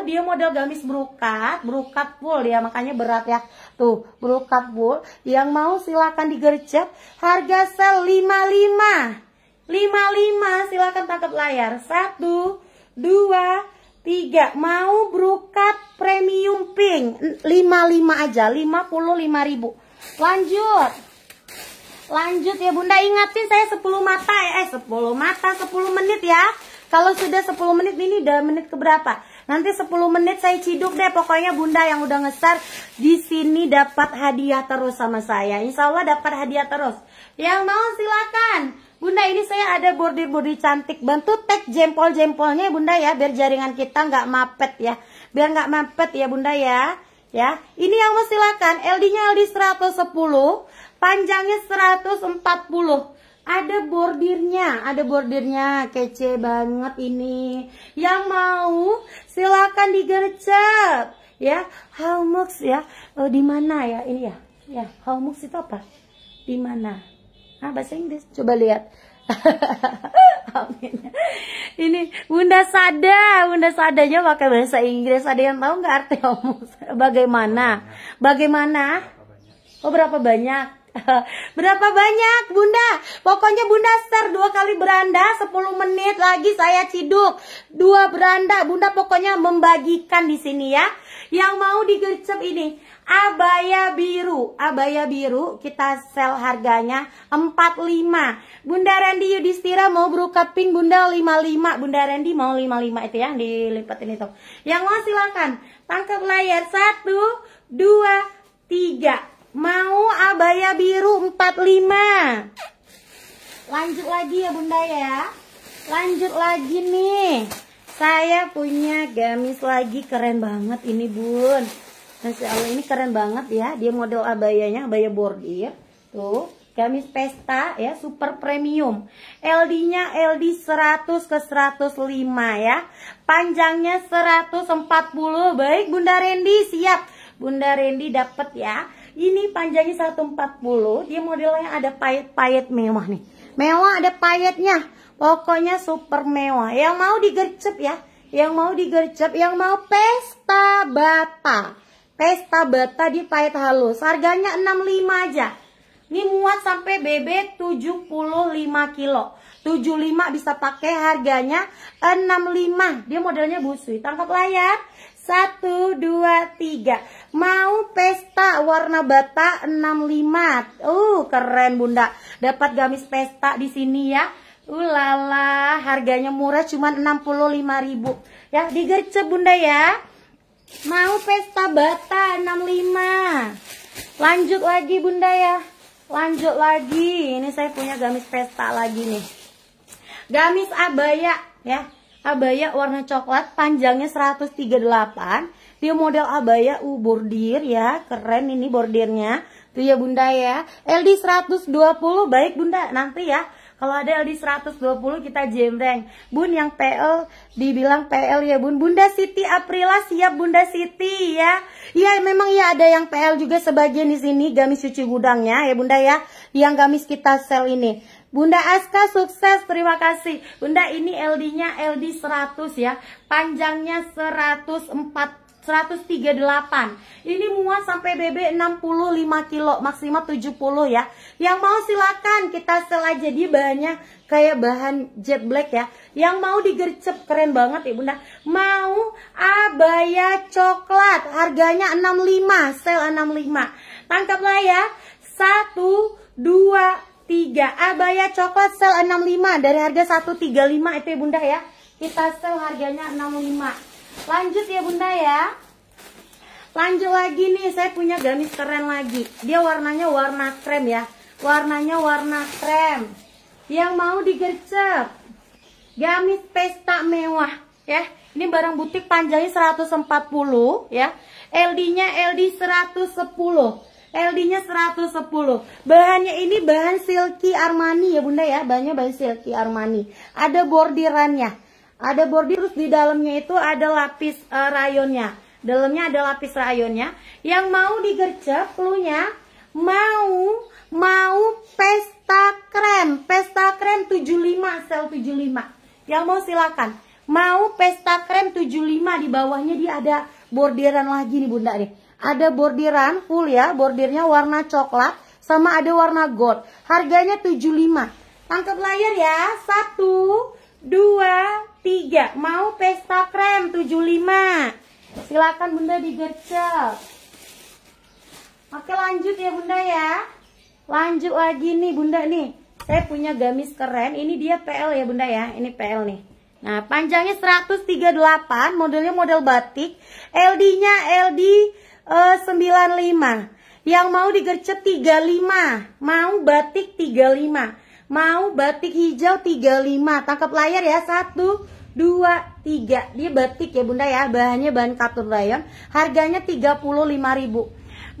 Speaker 1: dia model gamis brokat brokat full ya, makanya berat ya. Tuh, brokat full. Yang mau silakan digercep. Harga sel 55. 55, silakan tangkap layar. 1 2 3 mau brokat premium pink 55 aja 55 ribu lanjut lanjut ya bunda ingatin saya 10 mata ya. eh 10 mata 10 menit ya kalau sudah 10 menit ini udah menit ke berapa? Nanti 10 menit saya ciduk deh. Pokoknya bunda yang udah ngeser di sini dapat hadiah terus sama saya. Insya Allah dapat hadiah terus. Yang mau silakan. Bunda ini saya ada bordir-bordir cantik Bantu tag jempol-jempolnya bunda ya Biar jaringan kita nggak mapet ya Biar nggak mapet ya bunda ya Ya, ini yang mau silakan LD-nya LD 110 Panjangnya 140 ada bordirnya, ada bordirnya kece banget ini. Yang mau silakan digercep ya. Halmux ya. E, di mana ya ini ya? Ya, halmux itu apa? Di mana? Ah bahasa Inggris. Coba lihat. Ini Bunda Sada, Bunda Sadanya pakai bahasa Inggris. Ada yang tahu nggak arti halmux? Bagaimana? Bagaimana? Oh, berapa banyak? Berapa banyak bunda? Pokoknya bunda ser dua kali beranda 10 menit lagi saya ciduk Dua beranda bunda pokoknya membagikan di sini ya Yang mau digercep ini Abaya biru Abaya biru kita sel harganya 45 Bunda randy Yudhistira mau beruka pink bunda 55 Bunda randy mau 55 itu ya dilipatin itu Yang mau silahkan tangkap layar 1, 2, 3 Mau abaya biru 45. Lanjut lagi ya Bunda ya. Lanjut lagi nih. Saya punya gamis lagi keren banget ini Bun. Masya Allah ini keren banget ya. Dia model abayanya abaya bordir. Tuh gamis pesta ya super premium LD-nya LD 100 ke 105 ya panjangnya 140 baik Bunda Rendi siap Bunda Rendi dapet ya ini panjangnya 140, dia modelnya ada payet-payet mewah nih. Mewah ada payetnya. Pokoknya super mewah. Yang mau digercep ya. Yang mau digercep, yang mau pesta bata. Pesta bata di payet halus. Harganya 65 aja. Ini muat sampai BB 75 kilo. 75 bisa pakai harganya 65. Dia modelnya busui. Tangkap layar. Satu, dua, tiga. Mau pesta warna bata 65. Uh, keren bunda. Dapat gamis pesta di sini ya. Ulala, uh, harganya murah cuma 65.000. Ya, digercep bunda ya. Mau pesta bata 65. Lanjut lagi bunda ya. Lanjut lagi. Ini saya punya gamis pesta lagi nih. Gamis abaya ya abaya warna coklat panjangnya 138 dia model abaya u uh, bordir ya keren ini bordirnya tuh ya bunda ya LD 120 baik bunda nanti ya kalau ada LD 120 kita jemreng bun yang PL dibilang PL ya bun bunda Siti Aprila siap bunda Siti ya ya memang ya ada yang PL juga sebagian di sini gamis cuci gudangnya ya bunda ya yang gamis kita sel ini Bunda Aska sukses, terima kasih. Bunda ini LD-nya LD 100 ya. Panjangnya 104 138 Ini muat sampai BB 65 kilo Maksimal 70 ya Yang mau silakan kita sel aja di bahannya kayak bahan jet black ya Yang mau digercep Keren banget ya bunda Mau abaya coklat Harganya 65 Sel 65 Tangkaplah ya 1, 2, 3 abaya ah, coklat sel 65 dari harga 135 itu ya bunda ya kita sel harganya 65 lanjut ya bunda ya lanjut lagi nih saya punya gamis keren lagi dia warnanya warna krem ya warnanya warna krem yang mau digercep gamis pesta mewah ya ini barang butik panjangnya 140 ya LD nya LD 110 LD-nya 110. Bahannya ini bahan silky Armani ya Bunda ya. Bahannya bahan silky Armani. Ada bordirannya. Ada bordir terus di dalamnya itu ada lapis uh, rayonnya. Dalamnya ada lapis rayonnya. Yang mau digercep klunya mau mau pesta krem, pesta krem 75 sel 75. Yang mau silakan. Mau pesta krem 75 di bawahnya dia ada bordiran lagi nih Bunda nih ada bordiran full ya, bordirnya warna coklat sama ada warna gold. Harganya 75. Tangkap layar ya. 1 2 3. Mau pesta krem 75. Silakan Bunda digercep. Oke, lanjut ya Bunda ya. Lanjut lagi nih Bunda nih. Saya punya gamis keren. Ini dia PL ya Bunda ya. Ini PL nih. Nah, panjangnya 138, modelnya model batik, LD-nya LD uh, eh, 95 yang mau digercep 35 mau batik 35 mau batik hijau 35 tangkap layar ya 1 2 3 dia batik ya bunda ya bahannya bahan katun rayon harganya ribu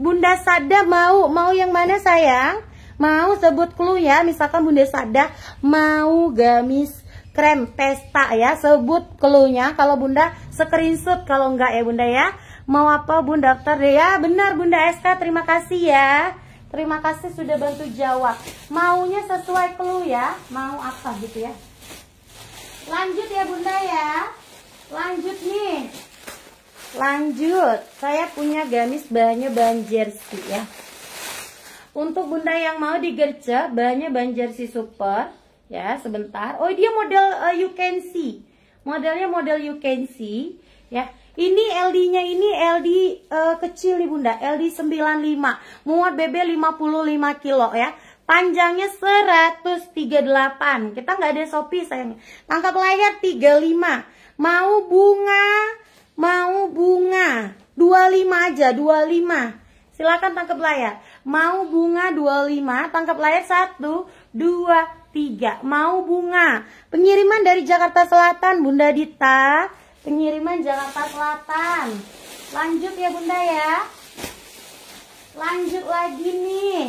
Speaker 1: bunda sada mau mau yang mana sayang mau sebut clue ya misalkan bunda sada mau gamis krem pesta ya sebut clue-nya kalau bunda screenshot kalau enggak ya bunda ya Mau apa Bunda dokter Ya benar Bunda SK, terima kasih ya. Terima kasih sudah bantu jawab. Maunya sesuai clue ya. Mau apa gitu ya. Lanjut ya Bunda ya. Lanjut nih. Lanjut. Saya punya gamis bahannya bahan jersey ya. Untuk Bunda yang mau digerce, bahannya bahan jersey super. Ya, sebentar. Oh, dia model uh, you can see. Modelnya model you can see. Ya, ini LD-nya ini LD uh, eh, kecil nih Bunda, LD 95. Muat BB 55 kilo ya. Panjangnya 138. Kita nggak ada Shopee sayangnya. Tangkap layar 35. Mau bunga, mau bunga. 25 aja, 25. Silakan tangkap layar. Mau bunga 25, tangkap layar 1, 2, 3. Mau bunga. Pengiriman dari Jakarta Selatan, Bunda Dita. Pengiriman Jakarta Selatan. Lanjut ya Bunda ya. Lanjut lagi nih.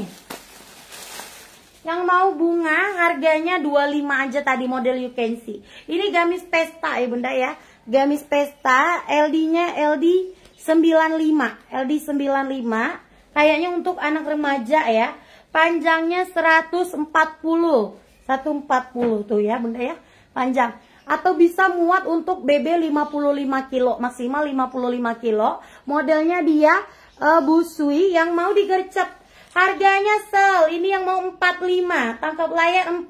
Speaker 1: Yang mau bunga harganya 25 aja tadi model you can see. Ini gamis pesta ya Bunda ya. Gamis pesta LD-nya LD 95, LD 95. Kayaknya untuk anak remaja ya. Panjangnya 140. 140 tuh ya Bunda ya. Panjang atau bisa muat untuk BB 55 kilo maksimal 55 kilo modelnya dia uh, eh, busui yang mau digercep harganya sel ini yang mau 45 tangkap layar 45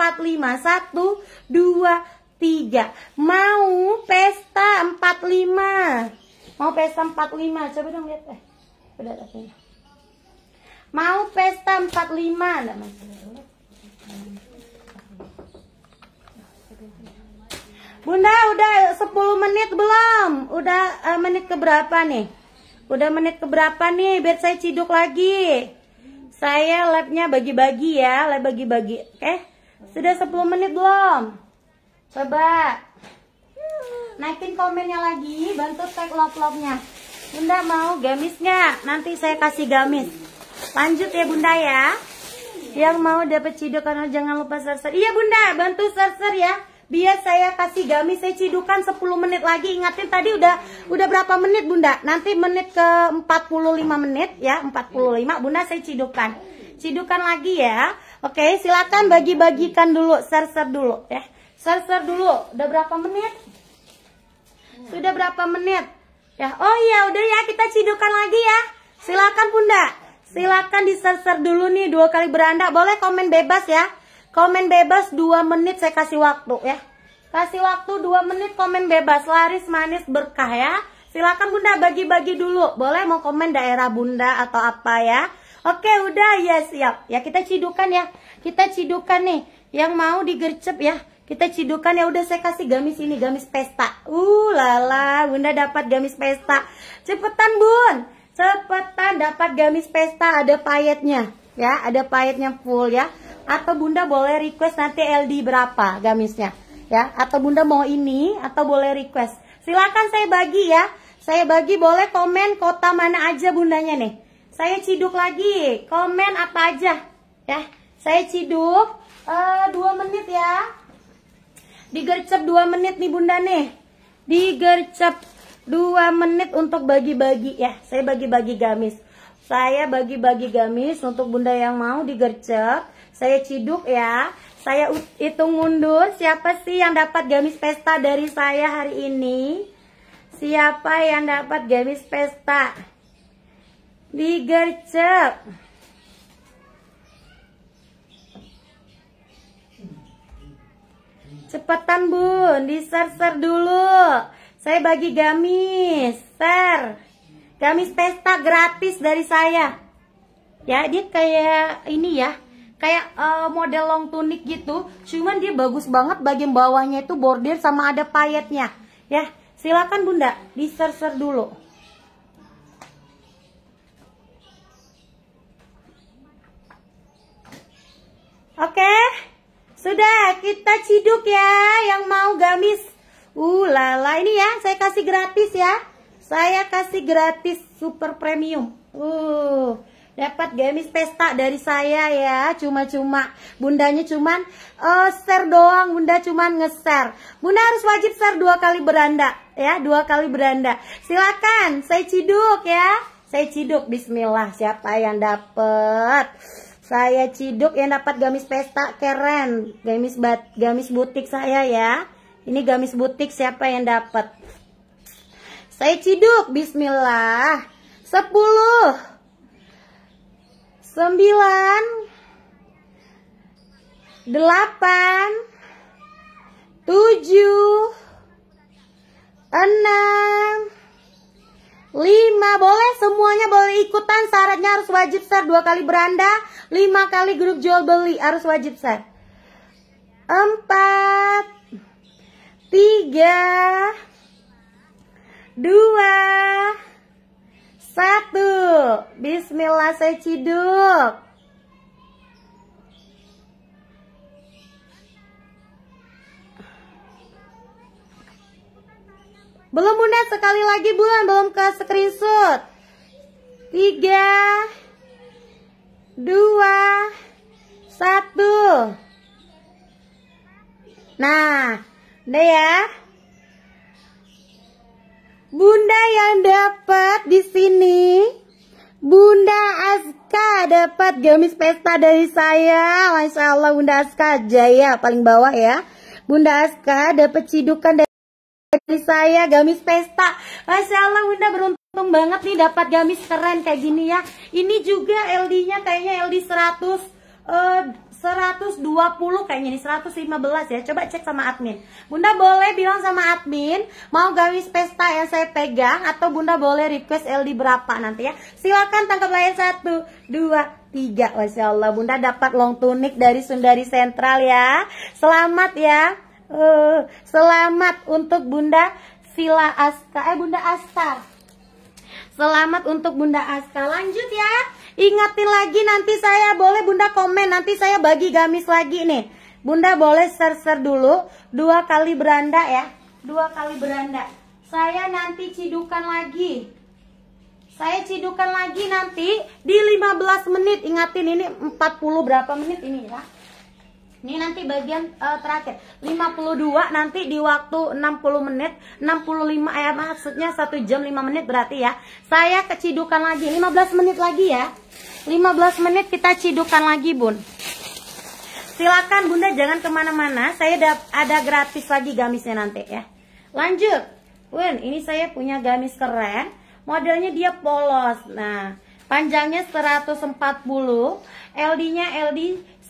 Speaker 1: 1 2 3 mau pesta 45 mau pesta 45 coba dong lihat eh mau pesta 45 enggak masalah Bunda udah 10 menit belum? Udah uh, menit berapa nih? Udah menit ke berapa nih? Biar saya ciduk lagi. Saya labnya bagi-bagi ya, lab bagi-bagi. Oke? Eh, okay? Sudah 10 menit belum? Coba. Naikin komennya lagi, bantu tag lop-lopnya. Bunda mau gamis nggak? Nanti saya kasih gamis. Lanjut ya Bunda ya. Yang mau dapat ciduk karena oh, jangan lupa serser. Iya Bunda, bantu serser ya biar saya kasih gamis, saya cidukan 10 menit lagi. Ingatin tadi udah udah berapa menit Bunda? Nanti menit ke 45 menit ya, 45 Bunda saya cidukan. Cidukan lagi ya. Oke, silakan bagi-bagikan dulu, ser-ser dulu ya. ser-ser dulu. Udah berapa menit? Sudah berapa menit? Ya, oh iya udah ya kita cidukan lagi ya. Silakan Bunda. Silakan diser-ser dulu nih dua kali beranda. Boleh komen bebas ya. Komen bebas 2 menit saya kasih waktu ya. Kasih waktu 2 menit komen bebas. Laris manis berkah ya. Silakan Bunda bagi-bagi dulu. Boleh mau komen daerah Bunda atau apa ya. Oke udah ya siap. Ya kita cidukan ya. Kita cidukan nih. Yang mau digercep ya. Kita cidukan ya udah saya kasih gamis ini gamis pesta. Uh lala Bunda dapat gamis pesta. Cepetan Bun. Cepetan dapat gamis pesta ada payetnya ya, ada payetnya full ya atau bunda boleh request nanti LD berapa gamisnya ya atau bunda mau ini atau boleh request silakan saya bagi ya saya bagi boleh komen kota mana aja bundanya nih saya ciduk lagi komen apa aja ya saya ciduk uh, menit ya digercep dua menit nih bunda nih digercep dua menit untuk bagi-bagi ya saya bagi-bagi gamis saya bagi-bagi gamis untuk bunda yang mau digercep saya ciduk ya. Saya hitung mundur. Siapa sih yang dapat gamis pesta dari saya hari ini? Siapa yang dapat gamis pesta? Digercep. Cepetan bun, diser-ser dulu. Saya bagi gamis, ser. Gamis pesta gratis dari saya. Ya, dia kayak ini ya kayak uh, model long tunic gitu cuman dia bagus banget bagian bawahnya itu bordir sama ada payetnya ya silakan bunda di diserser dulu oke sudah kita ciduk ya yang mau gamis ulala uh, ini ya saya kasih gratis ya saya kasih gratis super premium uh Dapat gamis pesta dari saya ya, cuma-cuma. Bundanya cuman uh, share doang, Bunda cuman nge-share. Bunda harus wajib share dua kali beranda ya, dua kali beranda. Silakan, saya ciduk ya. Saya ciduk, bismillah. Siapa yang dapat? Saya ciduk yang dapat gamis pesta keren. Gamis bat, gamis butik saya ya. Ini gamis butik siapa yang dapat? Saya ciduk, bismillah. sepuluh sembilan, delapan, tujuh, enam, lima. Boleh semuanya boleh ikutan. Syaratnya harus wajib set dua kali beranda, lima kali grup jual beli harus wajib set. Empat, tiga, dua. Satu. Bismillah saya ciduk. Belum bunda sekali lagi bulan belum ke screenshot. Tiga, dua, satu. Nah, udah ya. Bunda yang dapat di sini. Bunda Aska dapat gamis pesta dari saya. Masya Allah Bunda Aska jaya paling bawah ya. Bunda Aska dapat cidukan dari saya gamis pesta. Masya Allah Bunda beruntung banget nih dapat gamis keren kayak gini ya. Ini juga LD-nya kayaknya LD 100. Uh, 120 kayaknya nih 115 ya coba cek sama admin bunda boleh bilang sama admin mau gawis pesta yang saya pegang atau bunda boleh request LD berapa nanti ya silakan tangkap layar satu dua tiga Masya Allah bunda dapat long tunik dari Sundari Sentral ya selamat ya uh, selamat untuk bunda Sila Asta eh bunda Asta selamat untuk bunda Asta lanjut ya Ingatin lagi nanti saya boleh Bunda komen nanti saya bagi gamis lagi nih. Bunda boleh ser-ser dulu dua kali beranda ya. Dua kali beranda. Saya nanti cidukan lagi. Saya cidukan lagi nanti di 15 menit. Ingatin ini 40 berapa menit ini ya. Ini nanti bagian uh, terakhir 52 nanti di waktu 60 menit 65 eh maksudnya 1 jam 5 menit berarti ya Saya kecidukan lagi 15 menit lagi ya 15 menit kita cidukan lagi bun Silakan bunda jangan kemana-mana Saya ada, ada gratis lagi gamisnya nanti ya Lanjut Bun ini saya punya gamis keren Modelnya dia polos Nah panjangnya 140 LD nya LD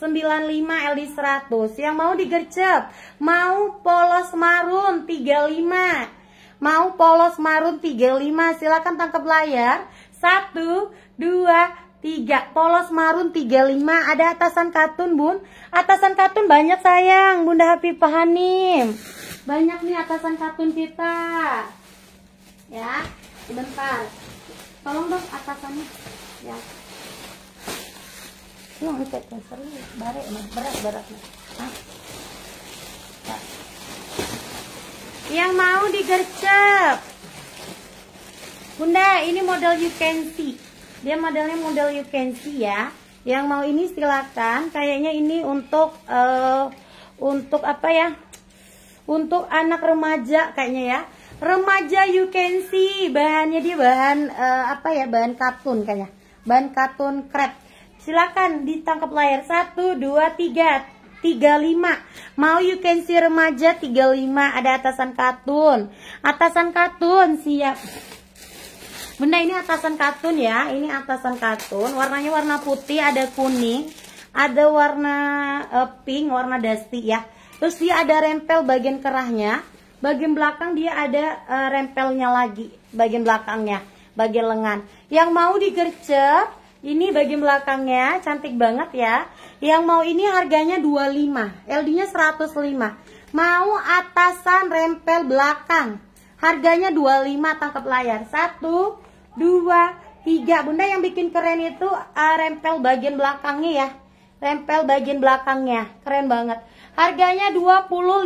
Speaker 1: 95 LD 100 Yang mau digercep Mau polos marun 35 Mau polos marun 35 Silahkan tangkap layar 1, 2, 3 polos marun 35 ada atasan katun bun atasan katun banyak sayang bunda happy pahanim banyak nih atasan katun kita ya sebentar tolong dong atasannya ya no ikat dasar barek berat berat yang mau digercep bunda ini model you can see dia modelnya model you can see ya yang mau ini silakan kayaknya ini untuk uh, untuk apa ya untuk anak remaja kayaknya ya remaja you can see bahannya dia bahan uh, apa ya bahan katun kayaknya bahan katun krep Silakan ditangkap layar. 1, 2, 3. 35 Mau you can see remaja 35 Ada atasan katun Atasan katun siap Bunda ini atasan katun ya Ini atasan katun Warnanya warna putih ada kuning Ada warna uh, pink Warna dusty ya Terus dia ada rempel bagian kerahnya Bagian belakang dia ada uh, rempelnya lagi Bagian belakangnya Bagian lengan Yang mau digercep ini bagi belakangnya, cantik banget ya. Yang mau ini harganya 25, LD-nya 105. Mau atasan rempel belakang, harganya 25 tangkap layar. 1, 2, 3. Bunda yang bikin keren itu uh, rempel bagian belakangnya ya. Rempel bagian belakangnya, keren banget. Harganya 25.000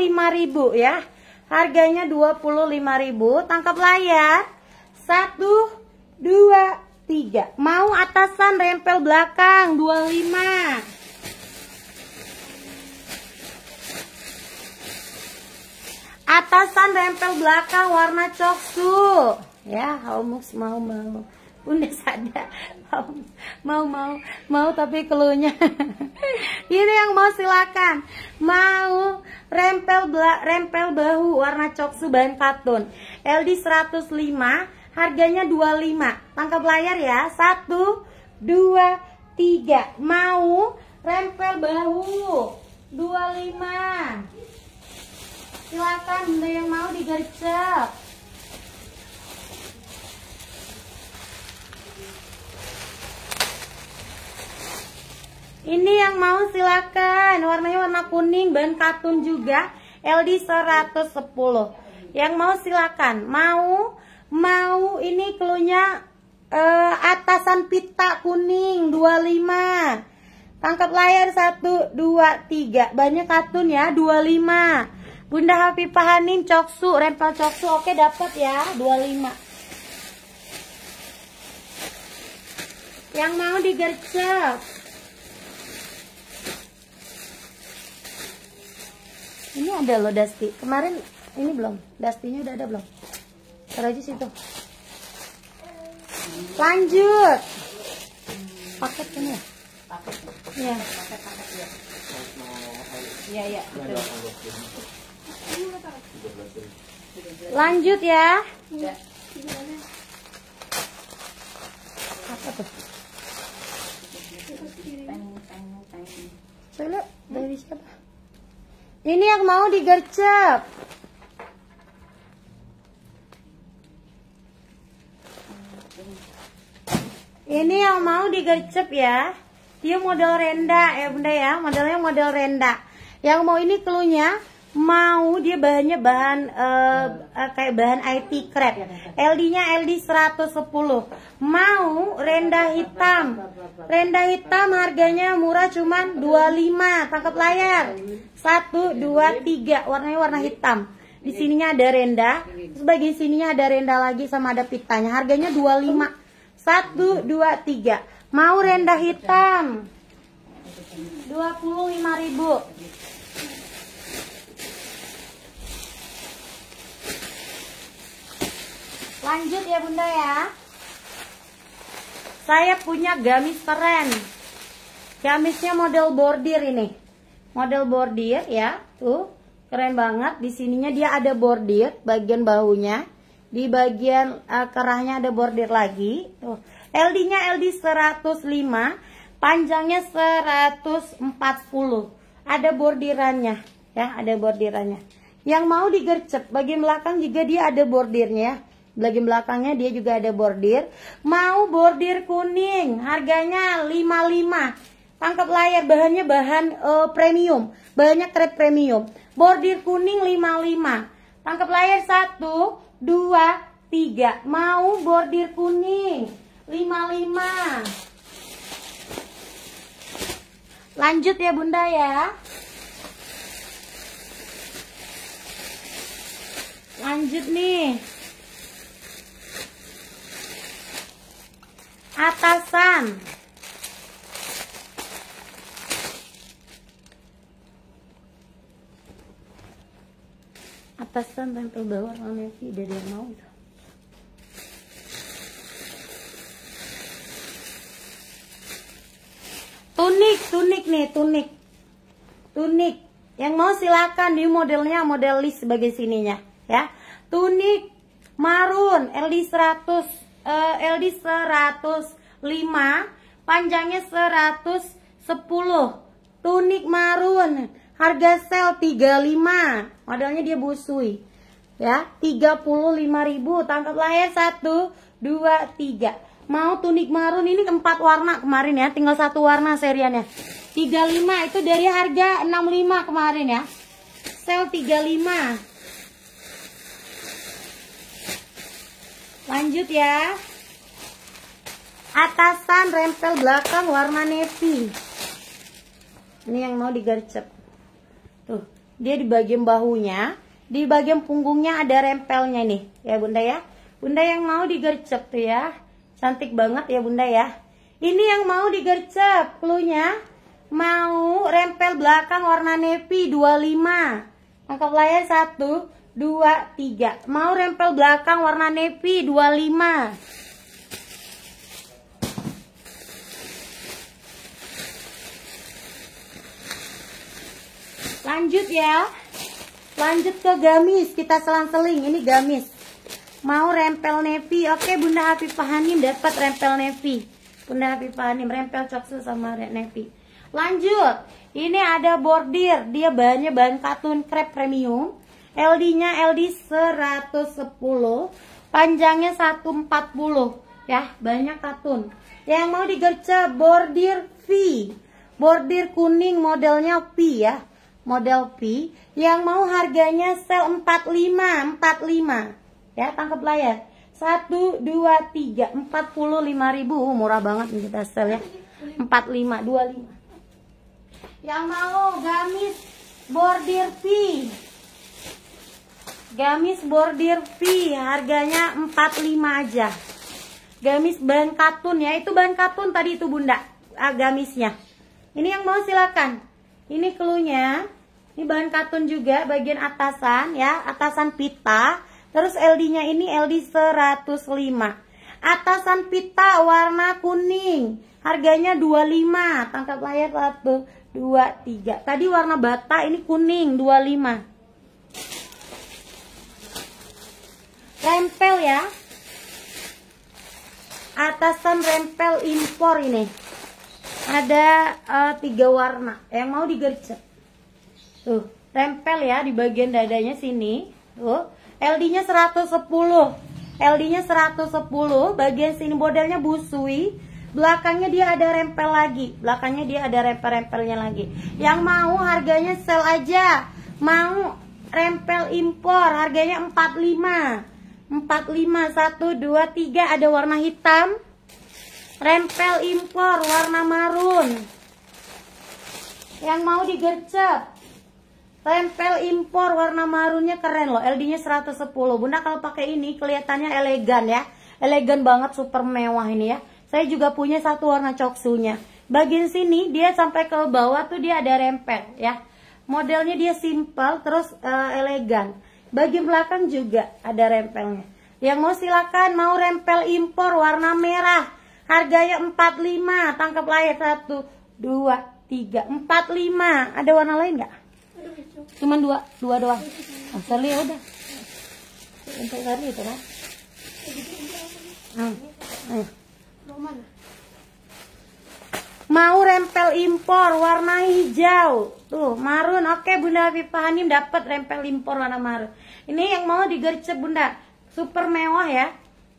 Speaker 1: ya. Harganya 25.000, tangkap layar. 1, 2, tiga mau atasan rempel belakang 25 atasan rempel belakang warna coksu ya homus mau mau bunda sadar mau mau mau tapi keluhnya ini yang mau silakan mau rempel bela, rempel bahu warna coksu bahan katun LD 105 Harganya 25 Tangkap layar ya 1, 2, 3 Mau rempel bahu 25 Silakan bunda yang mau digercep Ini yang mau silakan. Warnanya warna kuning, bahan katun juga. LD 110. Yang mau silakan. Mau mau ini keluarnya uh, eh, atasan pita kuning 25 tangkap layar 1 2 3 banyak katun ya 25 Bunda Hafifah Hanim coksu rempel coksu oke dapat ya 25 yang mau digercep ini ada loh Dasti kemarin ini belum Dastinya udah ada belum Taruh aja situ. Lanjut. Paket kan ya? Iya. Iya. Iya, ini ya? Ya Iya. ya. Iya, iya. Lanjut ya. ya. Apa tuh? Coba dari siapa? Ini yang mau digercep. Ini yang mau digercep ya. Dia model renda ya bunda ya. Modelnya model renda. Yang mau ini keluhnya mau dia bahannya bahan uh, uh, kayak bahan IT crepe. LD-nya LD 110. Mau renda hitam. Renda hitam harganya murah cuman 25. Tangkap layar. 1 2 3 warnanya warna hitam. Di sininya ada renda, sebagian sininya ada renda lagi sama ada pitanya. Harganya 25. Satu, dua, tiga. Mau rendah hitam. Dua puluh lima ribu. Lanjut ya bunda ya. Saya punya gamis keren. Gamisnya model bordir ini. Model bordir ya. Tuh, keren banget. Di sininya dia ada bordir bagian bahunya. Di bagian uh, kerahnya ada bordir lagi. Tuh. LD-nya LD 105, panjangnya 140. Ada bordirannya, ya, ada bordirannya. Yang mau digercep, bagian belakang juga dia ada bordirnya ya. Bagian belakangnya dia juga ada bordir. Mau bordir kuning, harganya 55 tangkap layar bahannya bahan uh, premium banyak krep premium bordir kuning 55 tangkap layar 1 dua, tiga. Mau bordir kuning. Lima, lima. Lanjut ya bunda ya. Lanjut nih. pasan tempel bawah sama Messi dari yang mau gitu. tunik tunik nih tunik tunik yang mau silakan di modelnya model list sebagai sininya ya tunik marun LD 100 uh, LD 105 panjangnya 110 tunik marun Harga sel 35. Modelnya dia busui. Ya, 35.000. Tangkap layar 1 2 3. Mau tunik marun ini keempat warna kemarin ya, tinggal satu warna seriannya. 35 itu dari harga 65 kemarin ya. Sel 35. Lanjut ya. Atasan rempel belakang warna navy. Ini yang mau digercep. Dia di bagian bahunya, di bagian punggungnya ada rempelnya nih, ya Bunda ya. Bunda yang mau digercep tuh ya. Cantik banget ya Bunda ya. Ini yang mau digercep, klunya mau rempel belakang warna navy 25. Angkat layar 1, 2, 3. Mau rempel belakang warna navy 25. lanjut ya lanjut ke gamis kita selang-seling ini gamis mau rempel nevi oke bunda Hafifah Hanim dapat rempel nevi bunda Hafifah Hanim rempel coksu sama nevi lanjut ini ada bordir dia bahannya bahan katun krep premium LD nya LD 110 panjangnya 140 ya banyak katun yang mau digerce bordir V bordir kuning modelnya V ya model P yang mau harganya sel 45 45 ya tangkap layar 1 2 3 45000 murah banget nih kita sel ya 45 25 yang mau gamis bordir P gamis bordir V harganya 45 aja gamis bahan katun ya itu bahan katun tadi itu bunda ah, gamisnya ini yang mau silakan ini keluhnya ini bahan katun juga bagian atasan ya, atasan pita. Terus LD-nya ini LD 105. Atasan pita warna kuning. Harganya 25. Tangkap layar 1 2 3. Tadi warna bata ini kuning 25. Rempel ya. Atasan rempel impor ini. Ada uh, tiga warna. Yang mau digercep. Tuh, tempel ya di bagian dadanya sini. Tuh, LD-nya 110. LD-nya 110, bagian sini modelnya busui. Belakangnya dia ada rempel lagi. Belakangnya dia ada rempel-rempelnya lagi. Yang mau harganya sel aja. Mau rempel impor harganya 45. 45 1 2 3 ada warna hitam. Rempel impor warna marun. Yang mau digercep Tempel impor warna marunnya keren loh. LD-nya 110. Bunda kalau pakai ini kelihatannya elegan ya. Elegan banget, super mewah ini ya. Saya juga punya satu warna coksunya. Bagian sini dia sampai ke bawah tuh dia ada rempel ya. Modelnya dia simple terus uh, elegan. Bagian belakang juga ada rempelnya. Yang mau silakan mau rempel impor warna merah. Harganya 45, tangkap layar 1 2 3 45. Ada warna lain nggak? cuman dua dua doang nah, ya udah untuk hari itu kan mau rempel impor warna hijau tuh marun oke bunda Viva Hanim dapat rempel impor warna marun ini yang mau digercep bunda super mewah ya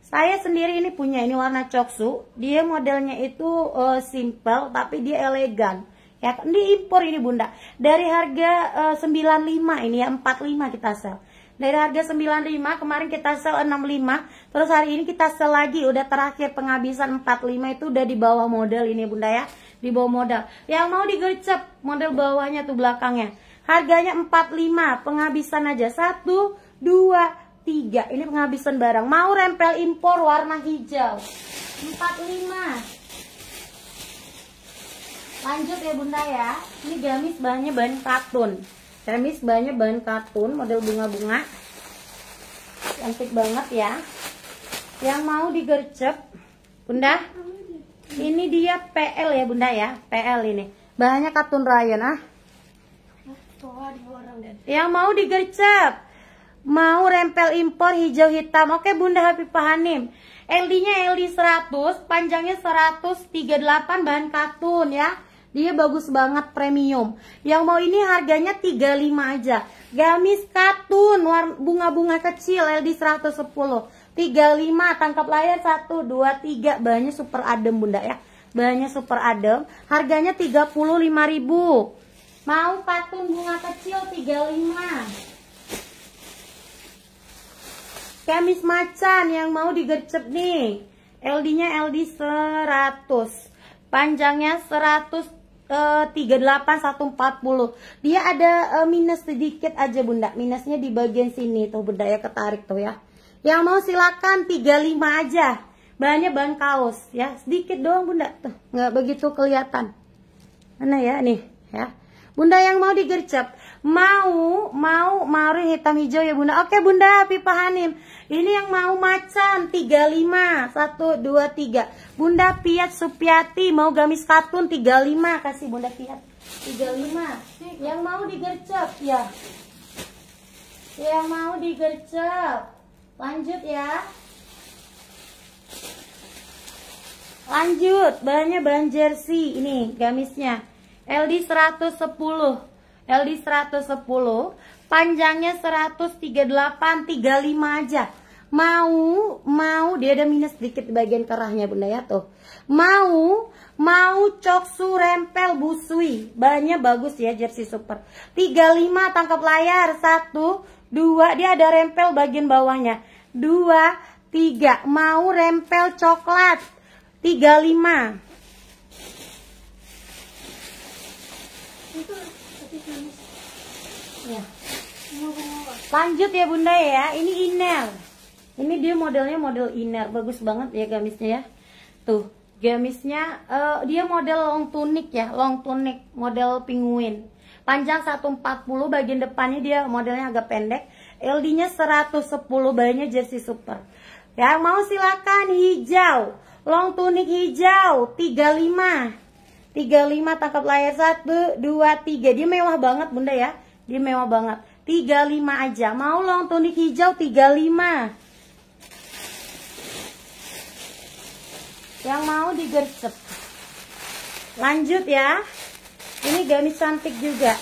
Speaker 1: saya sendiri ini punya ini warna coksu dia modelnya itu uh, simple tapi dia elegan ya diimpor ini bunda dari harga eh, uh, 95 ini ya 45 kita sel dari harga 95 kemarin kita sel 65 terus hari ini kita sel lagi udah terakhir penghabisan 45 itu udah di bawah model ini bunda ya di bawah modal yang mau digocep model bawahnya tuh belakangnya harganya 45 penghabisan aja 1 2 3 ini penghabisan barang mau rempel impor warna hijau 45 lanjut ya bunda ya ini gamis bahannya bahan katun gamis bahannya bahan katun model bunga-bunga cantik banget ya yang mau digercep bunda ini dia PL ya bunda ya PL ini bahannya katun rayon ah yang mau digercep mau rempel impor hijau hitam oke bunda Hafifah Hanim LD nya LD 100 panjangnya 138 bahan katun ya dia bagus banget premium. Yang mau ini harganya 35 aja. Gamis katun bunga-bunga kecil LD 110. 35 tangkap layar 1 2 3 bahannya super adem Bunda ya. Bahannya super adem. Harganya 35.000. Mau katun bunga kecil 35. Gamis macan yang mau digercep nih. LD-nya LD 100. Panjangnya 100 Eh, empat 38140 dia ada uh, minus sedikit aja bunda minusnya di bagian sini tuh bunda ya ketarik tuh ya yang mau silakan 35 aja bahannya bahan kaos ya sedikit doang bunda tuh nggak begitu kelihatan mana ya nih ya bunda yang mau digercep Mau, mau, mau hitam hijau ya bunda Oke bunda, pipa Hanim Ini yang mau macan, 35 1, 2, 3 Bunda Piat Supiati, mau gamis katun 35, kasih bunda Piat 35, yang mau digercep ya Yang mau digercep Lanjut ya Lanjut, bahannya bahan jersey Ini gamisnya LD 110 LD 110 panjangnya 138 35 aja mau mau dia ada minus sedikit di bagian kerahnya bunda ya tuh mau mau coksu rempel busui banyak bagus ya jersey super 35 tangkap layar 1 2 dia ada rempel bagian bawahnya 2 3 mau rempel coklat 35 itu Lanjut ya bunda ya. Ini inner. Ini dia modelnya model inner. Bagus banget ya gamisnya ya. Tuh. Gamisnya uh, dia model long tunic ya. Long tunic. Model penguin. Panjang 140. Bagian depannya dia modelnya agak pendek. LD-nya 110. bahannya jersey super. ya mau silakan hijau. Long tunic hijau 35. 35 tangkap layar 1 2 3. Dia mewah banget Bunda ya. Dia mewah banget. 35 aja. Mau long tunik hijau 35. Yang mau digercep. Lanjut ya. Ini gamis cantik juga.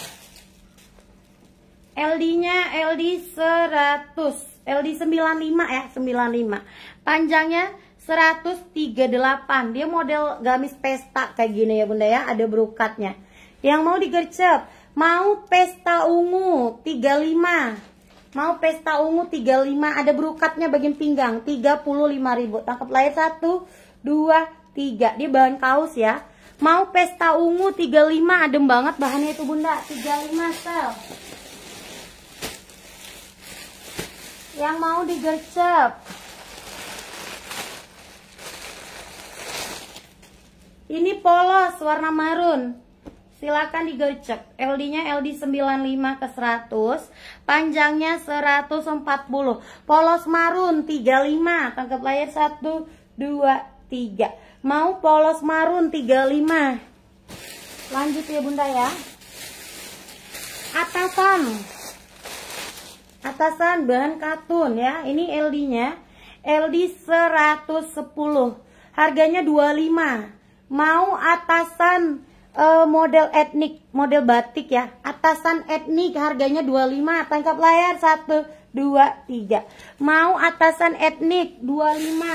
Speaker 1: LD-nya LD 100, LD 95 ya, 95. Panjangnya 138. Dia model gamis pesta kayak gini ya Bunda ya, ada brokatnya. Yang mau digercep Mau pesta ungu 35. Mau pesta ungu 35 ada brokatnya bagian pinggang 35.000. Tangkap layar 1 2 3. Dia bahan kaos ya. Mau pesta ungu 35 adem banget bahannya itu Bunda. 35 sel. Yang mau digercep. Ini polos warna marun. Silakan digocek. LD-nya LD 95 ke 100, panjangnya 140. Polos marun 35, tangkap layar 1 2 3. Mau polos marun 35. Lanjut ya Bunda ya. Atasan. Atasan bahan katun ya. Ini LD-nya LD 110. Harganya 25. Mau atasan uh, model etnik, model batik ya. Atasan etnik harganya 25. Tangkap layar 1 2 3. Mau atasan etnik 25.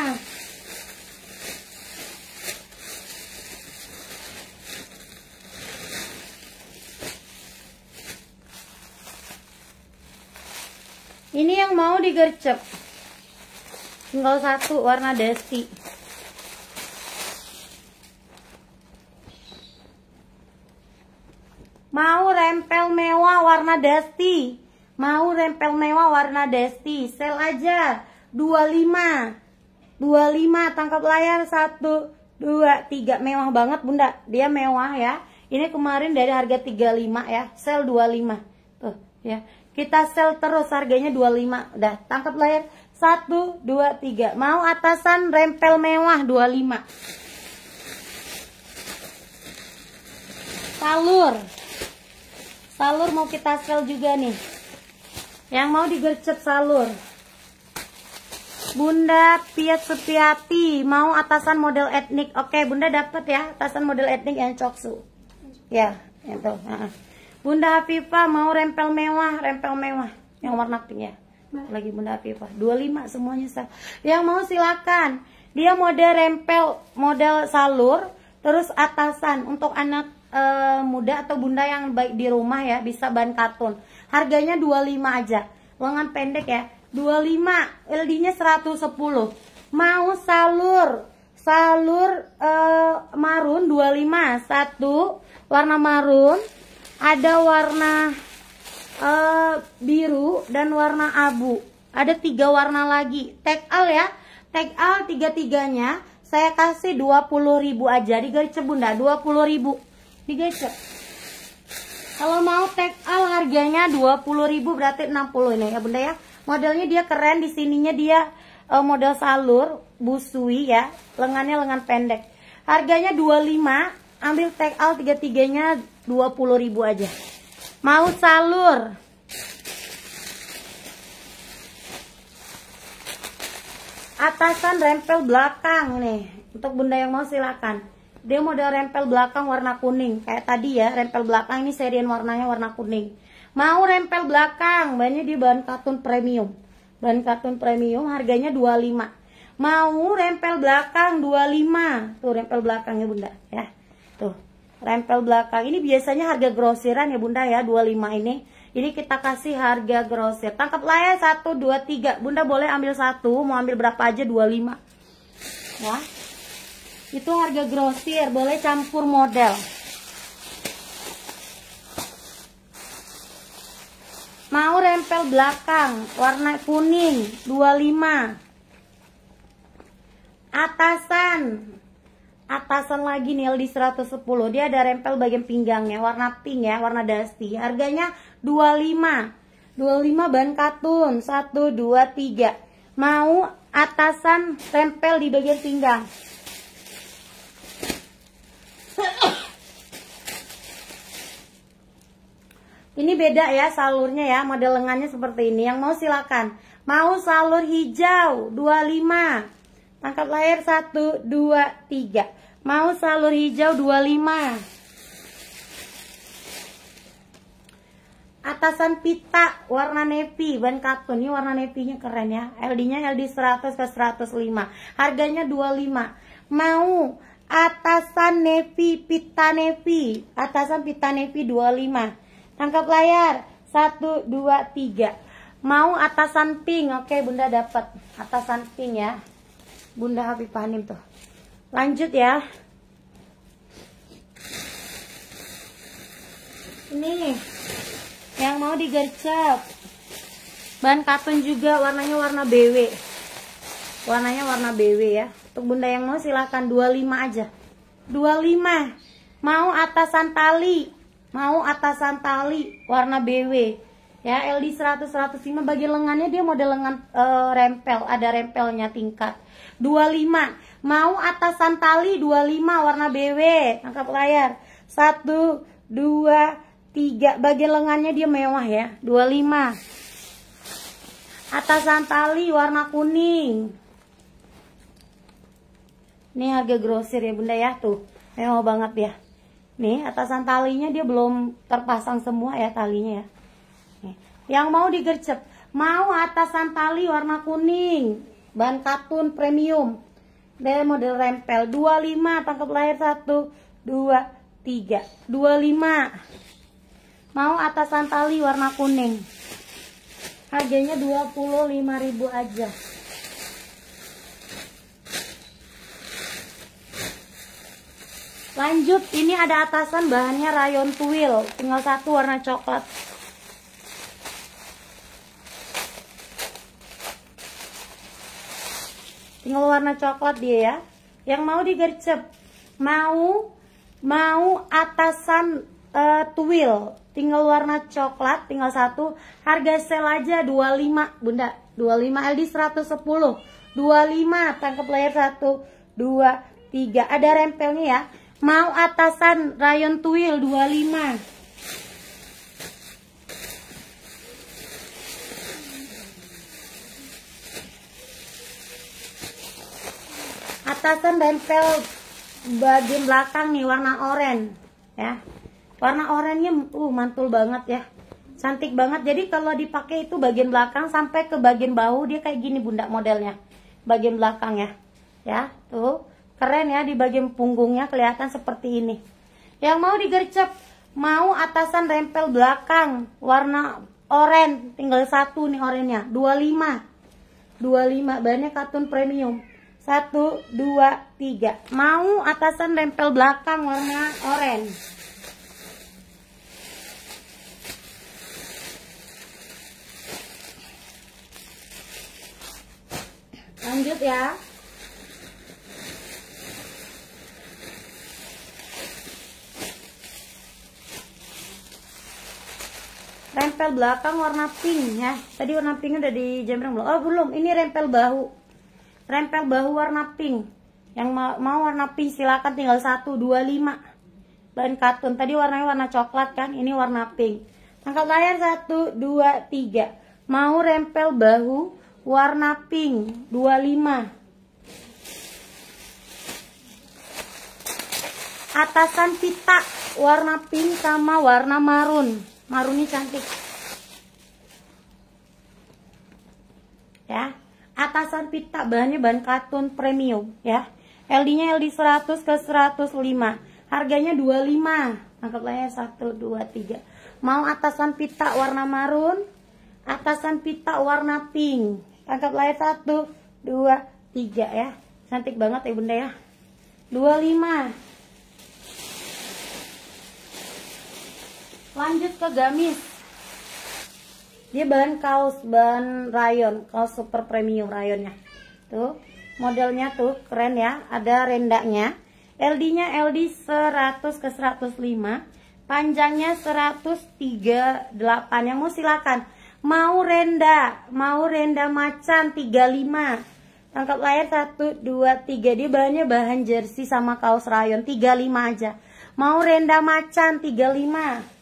Speaker 1: Ini yang mau digercep. Tinggal satu warna dasi. Mau rempel mewah warna dusty? Mau rempel mewah warna dusty? Sel aja 25. 25 tangkap layar 1 2 3 mewah banget Bunda. Dia mewah ya. Ini kemarin dari harga 35 ya, sel 25. Tuh ya. Kita sel terus harganya 25. Udah, tangkap layar 1 2 3. Mau atasan rempel mewah 25. Talur Salur mau kita sel juga nih. Yang mau digercep salur. Bunda Piat Setiati mau atasan model etnik. Oke, Bunda dapat ya atasan model etnik yang coksu. Ya, itu. Bunda Hafifa mau rempel mewah, rempel mewah yang warna pink ya. Lagi Bunda Afifah. 25 semuanya sel. Yang mau silakan. Dia model rempel, model salur, terus atasan untuk anak uh, muda atau bunda yang baik di rumah ya bisa bahan katun harganya 25 aja lengan pendek ya 25 LD nya 110 mau salur salur uh, marun 25 satu warna marun ada warna uh, biru dan warna abu ada tiga warna lagi tag all ya tag all tiga-tiganya saya kasih 20.000 aja di garis cebunda 20.000 digecek ya. kalau mau tag all harganya 20.000 berarti 60 ini ya bunda ya modelnya dia keren di sininya dia uh, model salur busui ya lengannya lengan pendek harganya 25 ambil tag all 33 nya 20.000 aja mau salur atasan rempel belakang nih untuk bunda yang mau silakan dia model rempel belakang warna kuning kayak tadi ya rempel belakang ini serian warnanya warna kuning mau rempel belakang banyak di bahan katun premium bahan katun premium harganya 25 mau rempel belakang 25 tuh rempel belakangnya bunda ya tuh rempel belakang ini biasanya harga grosiran ya bunda ya 25 ini ini kita kasih harga grosir tangkap layar 1, 2, 3 bunda boleh ambil satu mau ambil berapa aja 25 ya itu harga grosir, boleh campur model. Mau rempel belakang, warna kuning, 25. Atasan. Atasan lagi nil di 110. Dia ada rempel bagian pinggangnya, warna pink ya, warna dusty. Harganya 25. 25 bahan katun. 1 2 3. Mau atasan rempel di bagian pinggang ini beda ya salurnya ya, model lengannya seperti ini. Yang mau silakan. Mau salur hijau 25. Tangkap layar 1 2 3. Mau salur hijau 25. Atasan pita warna nepi ban katun. Ini warna nepinya keren ya. LD-nya LD 100 ke 105. Harganya 25. Mau atasan Nevi Pita Nevi atasan Pita Nevi 25 tangkap layar 1 2 3 mau atasan pink oke bunda dapat atasan pink ya bunda Habibah Hanim tuh lanjut ya ini yang mau digercep bahan katun juga warnanya warna BW warnanya warna BW ya untuk bunda yang mau silahkan 25 aja 25 Mau atasan tali Mau atasan tali warna BW Ya LD 100 105 bagi lengannya dia model lengan e, rempel Ada rempelnya tingkat 25 Mau atasan tali 25 warna BW Angkat layar 1, 2, 3 Bagi lengannya dia mewah ya 25 Atasan tali warna kuning ini harga grosir ya bunda ya. Tuh, mewah banget ya. Nih atasan talinya dia belum terpasang semua ya talinya ya. Nih. Yang mau digercep. Mau atasan tali warna kuning. bahan katun premium. Dari model rempel. 25, tangkap layar 1, 2, 3. 25. Mau atasan tali warna kuning. Harganya 25.000 aja. lanjut ini ada atasan bahannya rayon twill tinggal satu warna coklat tinggal warna coklat dia ya yang mau digercep mau mau atasan uh, eh, twill tinggal warna coklat tinggal satu harga sel aja 25 bunda 25 LD 110 25 tangkap layar 1 2 3 ada rempelnya ya Mau atasan rayon tuil 25. atasan bempel bagian belakang nih warna oranye ya warna oranye uh mantul banget ya cantik banget jadi kalau dipakai itu bagian belakang sampai ke bagian bahu dia kayak gini bunda modelnya bagian belakang ya ya tuh Keren ya di bagian punggungnya kelihatan seperti ini. Yang mau digercep, mau atasan rempel belakang warna oranye tinggal satu nih orennya, 25. 25 banyak katun premium. 1 2 3. Mau atasan rempel belakang warna oranye Lanjut ya. rempel belakang warna pink ya tadi warna pink udah dijembreng belum oh belum ini rempel bahu rempel bahu warna pink yang mau, mau warna pink silakan tinggal 1, 2, 5 bahan katun tadi warnanya warna coklat kan ini warna pink tangkap layar 1 2 3 mau rempel bahu warna pink 25 atasan pita warna pink sama warna marun maruni cantik ya atasan pita bahannya bahan katun premium ya LD-nya LD 100 ke 105 harganya 25 anggaplah ya 1 2 3 mau atasan pita warna marun atasan pita warna pink tangkap layar 1 2 3 ya cantik banget ya bunda ya 25 lanjut ke gamis dia bahan kaos bahan rayon kaos super premium rayonnya tuh modelnya tuh keren ya ada rendaknya LD nya LD 100 ke 105 panjangnya 138 yang mau silakan mau renda mau renda macan 35 tangkap layar 1 2 3 dia bahannya bahan jersey sama kaos rayon 35 aja mau renda macan 35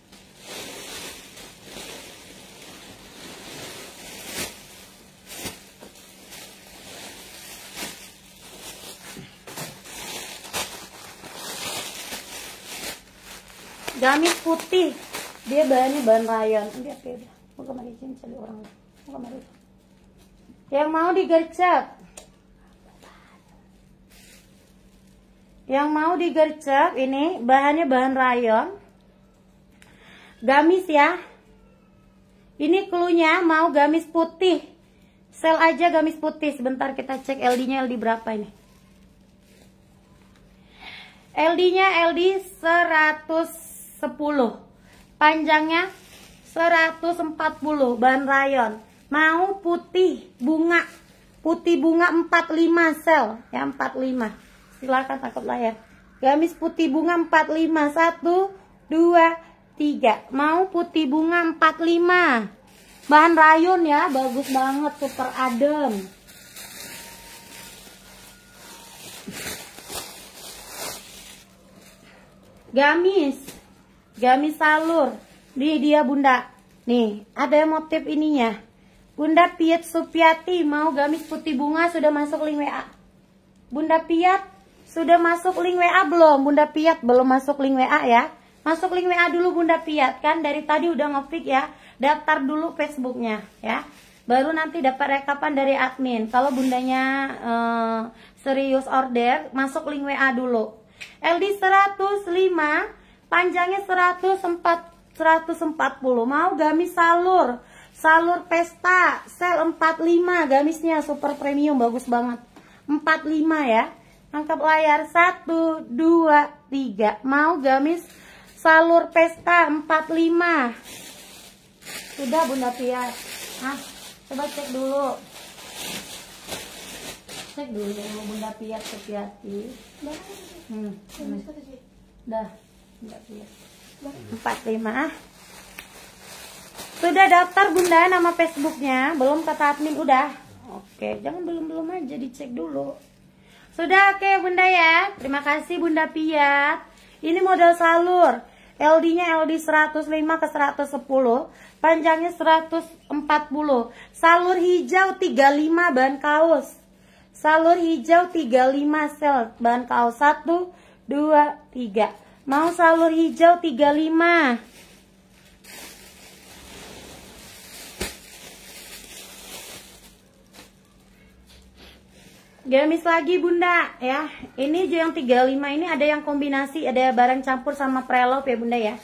Speaker 1: gamis putih dia bahannya bahan rayon lihat beda. mau mau kemari cari orang mau kemari yang mau digercep yang mau digercep ini bahannya bahan rayon gamis ya ini klunya mau gamis putih sel aja gamis putih sebentar kita cek LD nya LD berapa ini LD nya LD 100 10 panjangnya 140 bahan rayon mau putih bunga putih bunga 45 sel ya 45 silahkan tangkap layar gamis putih bunga 45 1 2 3 mau putih bunga 45 bahan rayon ya bagus banget super adem gamis gamis salur di dia bunda nih ada motif ininya bunda Piet Supiati mau gamis putih bunga sudah masuk link WA bunda Piet sudah masuk link WA belum bunda Piet belum masuk link WA ya masuk link WA dulu bunda Piet kan dari tadi udah ngepick ya daftar dulu Facebooknya ya baru nanti dapat rekapan dari admin kalau bundanya eh, serius order masuk link WA dulu LD 105 panjangnya 104 140 mau gamis salur salur pesta sel 45 gamisnya super premium bagus banget 45 ya tangkap layar 1 2 3 mau gamis salur pesta 45 sudah Bunda Pia nah coba cek dulu cek dulu Bunda Pia ya. hati hmm. hmm. dah empat lima ah. sudah daftar bunda nama Facebooknya belum kata admin udah oke jangan belum belum aja dicek dulu sudah oke bunda ya terima kasih bunda Piat ini model salur LD-nya LD 105 ke 110 panjangnya 140 salur hijau 35 bahan kaos salur hijau 35 sel bahan kaos 1 2 3 Mau salur hijau 35. Gamis lagi bunda ya Ini yang 35 ini ada yang kombinasi Ada barang campur sama prelop ya bunda ya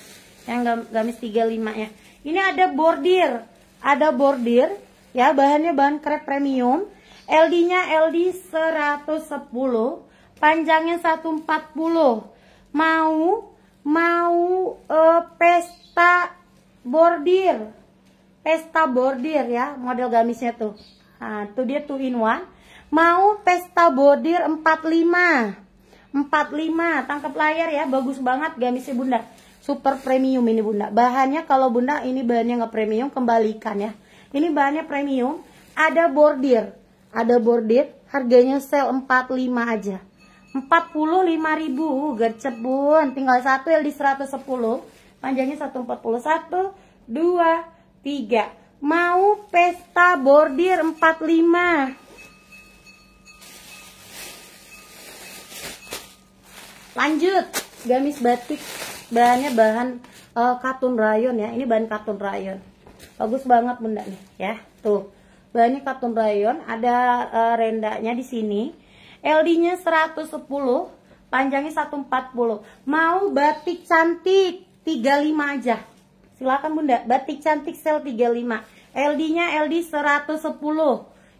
Speaker 1: Yang gamis 35 ya Ini ada bordir Ada bordir ya Bahannya bahan krep premium LD nya LD 110 Panjangnya 140 mau mau uh, pesta bordir pesta bordir ya model gamisnya tuh nah, tuh dia tuh in one mau pesta bordir 45 45 tangkap layar ya bagus banget gamisnya bunda super premium ini bunda bahannya kalau bunda ini bahannya nggak premium kembalikan ya ini bahannya premium ada bordir ada bordir harganya sel 45 aja 45.000 gercep bun tinggal satu yang di 110 panjangnya 141 2 3 mau pesta bordir 45 lanjut gamis batik bahannya bahan uh, katun rayon ya ini bahan katun rayon bagus banget bunda nih ya tuh bahannya katun rayon ada uh, rendanya di sini LD-nya 110, panjangnya 140. Mau batik cantik 35 aja. Silakan Bunda, batik cantik sel 35. LD-nya LD 110.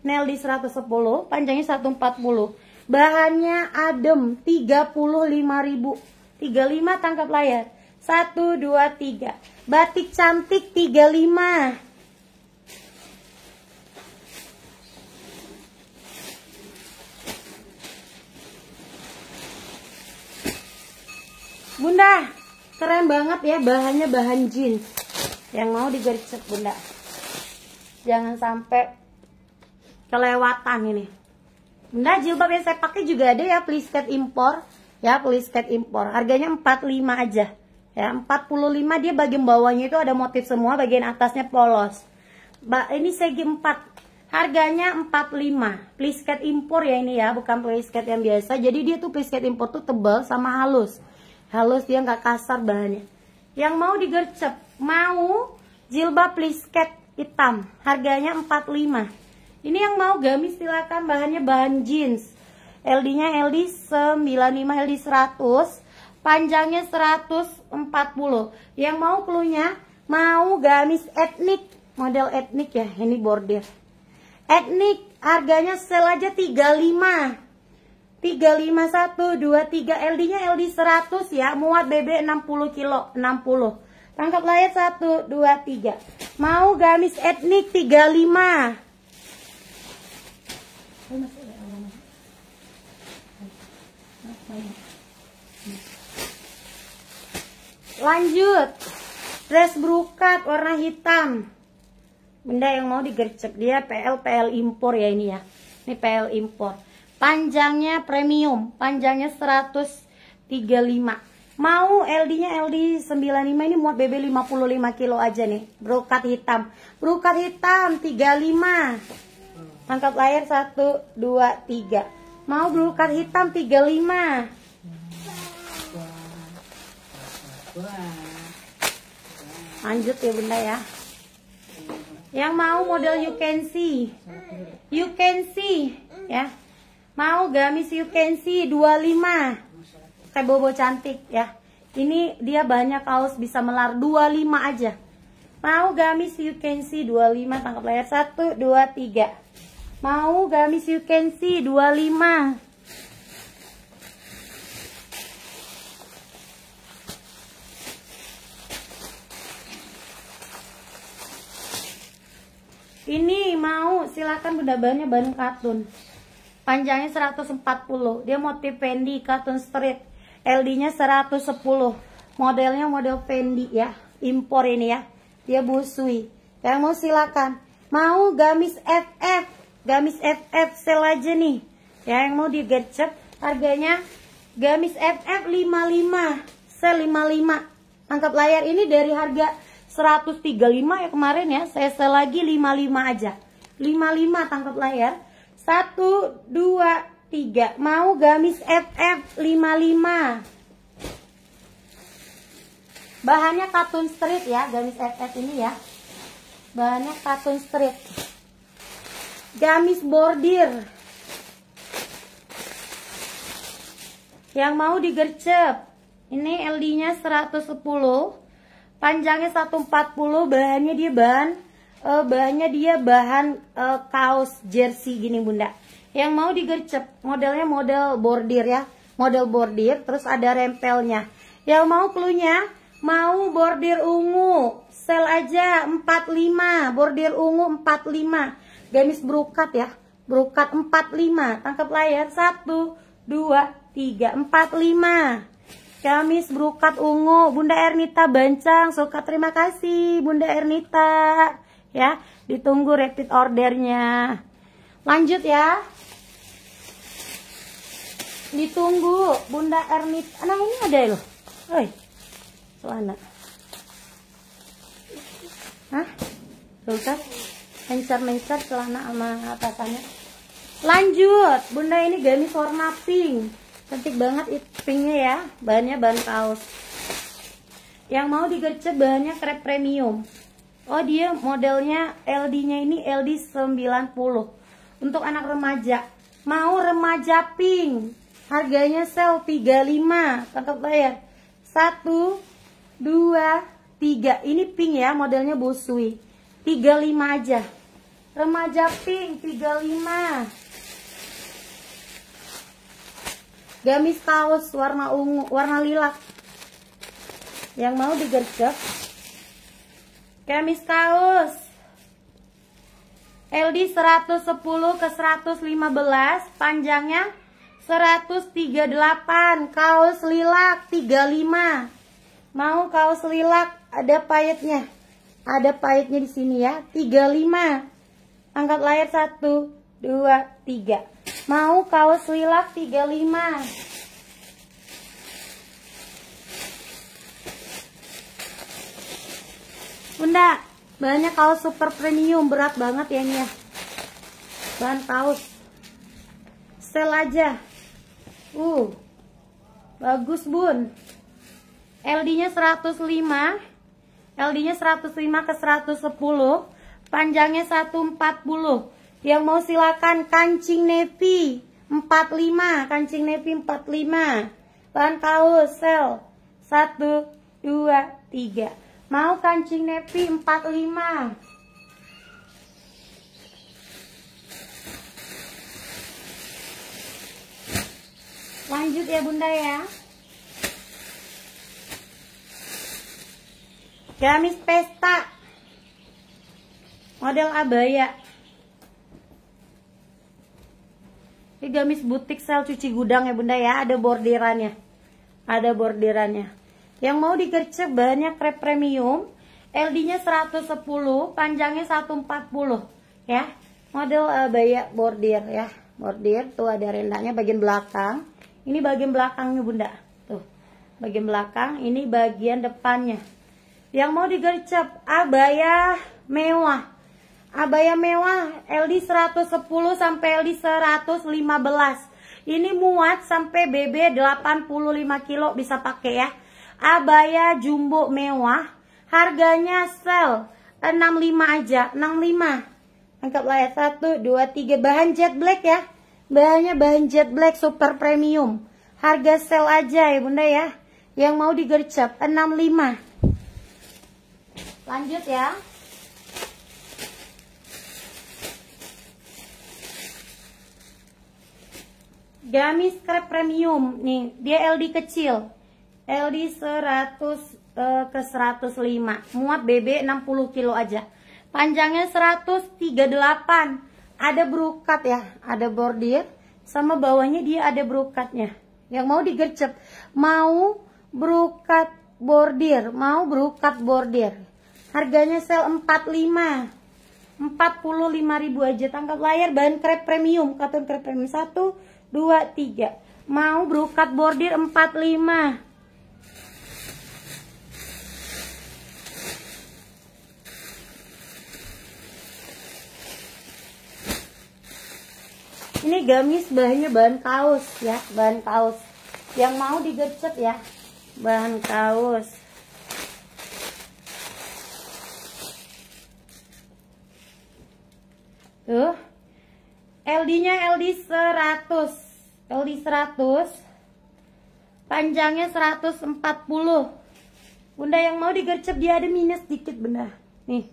Speaker 1: Nel di 110, panjangnya 140. Bahannya adem 35.000. 35 tangkap layar. 1 2 3. Batik cantik 35. Bunda, keren banget ya bahannya bahan jeans. Yang mau digercep Bunda. Jangan sampai kelewatan ini. Bunda, jilbab yang saya pakai juga ada ya, please impor. Ya, please impor. Harganya 45 aja. Ya, 45 dia bagian bawahnya itu ada motif semua, bagian atasnya polos. Mbak ini segi 4 Harganya 45. Plisket impor ya ini ya, bukan plisket yang biasa. Jadi dia tuh plisket impor tuh tebal sama halus halus dia nggak kasar bahannya yang mau digercep mau jilbab plisket hitam harganya 45 ini yang mau gamis silakan bahannya bahan jeans LD nya LD 95 LD 100 panjangnya 140 yang mau klunya mau gamis etnik model etnik ya ini border. etnik harganya sel aja 35 35123 LD-nya LD 100 ya, muat BB 60 kilo, 60. Tangkap layar 1 2 3. Mau gamis etnik 35. Lanjut. Dress brukat warna hitam. Benda yang mau digercep dia PL PL impor ya ini ya. Ini PL impor. Panjangnya premium, panjangnya 135. Mau LD-nya LD 95 ini muat BB 55 kilo aja nih. Brokat hitam. Brokat hitam 35. Tangkap layar 1 2 3. Mau brokat hitam 35. Lanjut ya Bunda ya. Yang mau model you can see. You can see ya. Mau gamis you can see 25. Kayak bobo cantik ya. Ini dia banyak kaos bisa melar 25 aja. Mau gamis you can see 25 tangkap layar 1 2 3. Mau gamis you can see 25. Ini mau silakan bunda banyak bahan katun panjangnya 140 dia motif Fendi cotton Street, LD nya 110 modelnya model Fendi ya impor ini ya dia busui yang mau silakan mau gamis FF gamis FF sel aja nih ya yang mau digercep harganya gamis FF 55 sel 55 tangkap layar ini dari harga 135 ya kemarin ya saya sel lagi 55 aja 55 tangkap layar satu, dua, tiga. Mau gamis FF 55. Bahannya katun strip ya, gamis FF ini ya. Bahannya katun strip Gamis bordir. Yang mau digercep. Ini LD-nya 110. Panjangnya 140, bahannya dia ban uh, bahannya dia bahan uh, kaos jersey gini bunda yang mau digercep modelnya model bordir ya model bordir terus ada rempelnya yang mau klunya mau bordir ungu sel aja 45 bordir ungu 45 gamis berukat ya berukat 45 tangkap layar 1 2 3 45 Kamis berukat ungu Bunda Ernita Bancang suka terima kasih Bunda Ernita ya ditunggu rapid ordernya lanjut ya ditunggu Bunda Ernit nah ini ada ya, loh Oi, celana Hah? Tuh Mencer-mencer celana sama atasannya Lanjut Bunda ini gamis warna pink Cantik banget pinknya ya Bahannya bahan kaos Yang mau digercep bahannya krep premium Oh dia modelnya LD-nya ini LD 90 Untuk anak remaja Mau remaja pink Harganya sel 35 Kakak bayar 1, 2, 3 Ini pink ya modelnya busui 35 aja Remaja pink 35 Gamis kaos warna ungu, warna lilak Yang mau digercep Kemis kaos. LD 110 ke 115, panjangnya 138, kaos lilak 35. Mau kaos lilak ada payetnya. Ada payetnya di sini ya, 35. Angkat layar 1 2 3. Mau kaos lilak 35. Bunda, banyak kaos super premium berat banget ya ini ya. Bahan kaos. Sel aja. Uh. Bagus, Bun. LD-nya 105. LD-nya 105 ke 110. Panjangnya 140. Yang mau silakan kancing nepi 45, kancing nepi 45. Bahan kaos sel 1 2 3. Mau kancing nepi 45. lanjut ya bunda ya gamis pesta model abaya ini gamis butik sel cuci gudang ya bunda ya ada bordirannya ada bordirannya yang mau digercep banyak krep premium, LD-nya 110, panjangnya 140 ya. Model uh, bayak bordir ya. Bordir tuh ada rendanya bagian belakang. Ini bagian belakangnya Bunda. Tuh. Bagian belakang, ini bagian depannya. Yang mau digercep abaya mewah. Abaya mewah LD 110 sampai LD 115. Ini muat sampai BB 85 kilo bisa pakai ya abaya jumbo mewah harganya sel 65 aja 65 lengkap lah ya 1, 2, 3 bahan jet black ya bahannya bahan jet black super premium harga sel aja ya bunda ya yang mau digercep 65 lanjut ya gamis krep premium nih dia LD kecil LD 100 eh, ke 105 muat BB 60 kilo aja panjangnya 138 ada brokat ya ada bordir sama bawahnya dia ada brokatnya yang mau digercep mau brokat bordir mau brokat bordir harganya sel 45 45.000 aja tangkap layar bahan krep premium katun krep premium 1 2 3 mau brokat bordir 45 Ini gamis bahannya bahan kaos ya, bahan kaos. Yang mau digercep ya, bahan kaos. Tuh. LD-nya LD 100. LD 100. Panjangnya 140. Bunda yang mau digercep dia ada minus dikit, Bunda. Nih.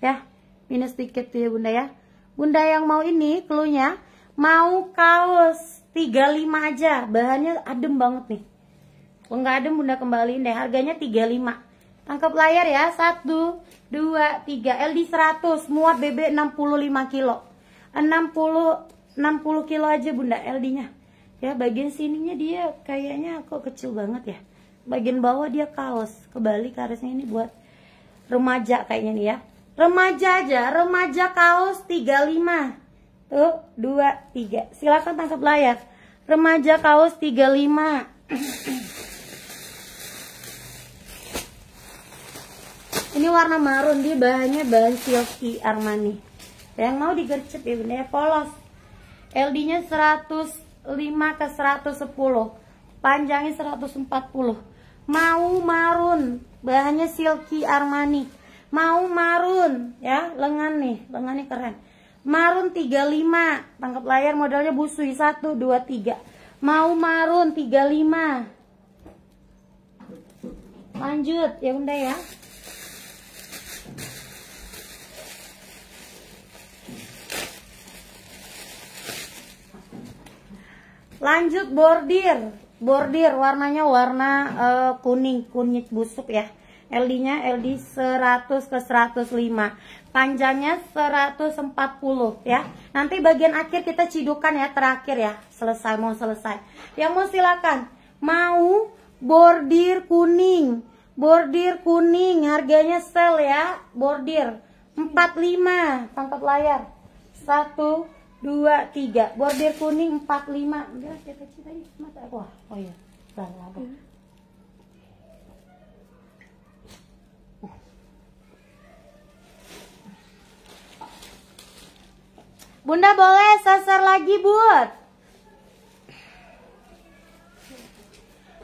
Speaker 1: Ya. Minus dikit tuh ya, Bunda ya. Bunda yang mau ini keluarnya mau kaos 35 aja bahannya adem banget nih kalau nggak adem bunda kembaliin deh harganya 35 tangkap layar ya 1, 2, 3 LD 100 muat BB 65 kilo 60 60 kilo aja bunda LD nya ya bagian sininya dia kayaknya kok kecil banget ya bagian bawah dia kaos kebalik harusnya ini buat remaja kayaknya nih ya remaja aja remaja kaos 35 satu, dua, tiga. Silakan tangkap layar. Remaja kaos 35. Ini warna marun, dia bahannya bahan silky Armani. Yang mau digercep ya bener ya, polos. LD-nya 105 ke 110 panjangnya 140 mau marun bahannya silky armani mau marun ya lengan nih lengannya keren Marun 35 Tangkap layar modalnya busui 1, 2, 3 Mau marun 35 Lanjut ya bunda ya Lanjut bordir Bordir warnanya warna uh, kuning Kunyit busuk ya LD nya LD 100 ke 105 panjangnya 140 ya nanti bagian akhir kita cidukan ya terakhir ya selesai mau selesai yang mau silakan mau bordir kuning bordir kuning harganya sel ya bordir 45 tangkap layar 1 2 3 bordir kuning 45 enggak kita ceritain mata wah oh iya Bang, Bunda boleh sasar lagi, Bud.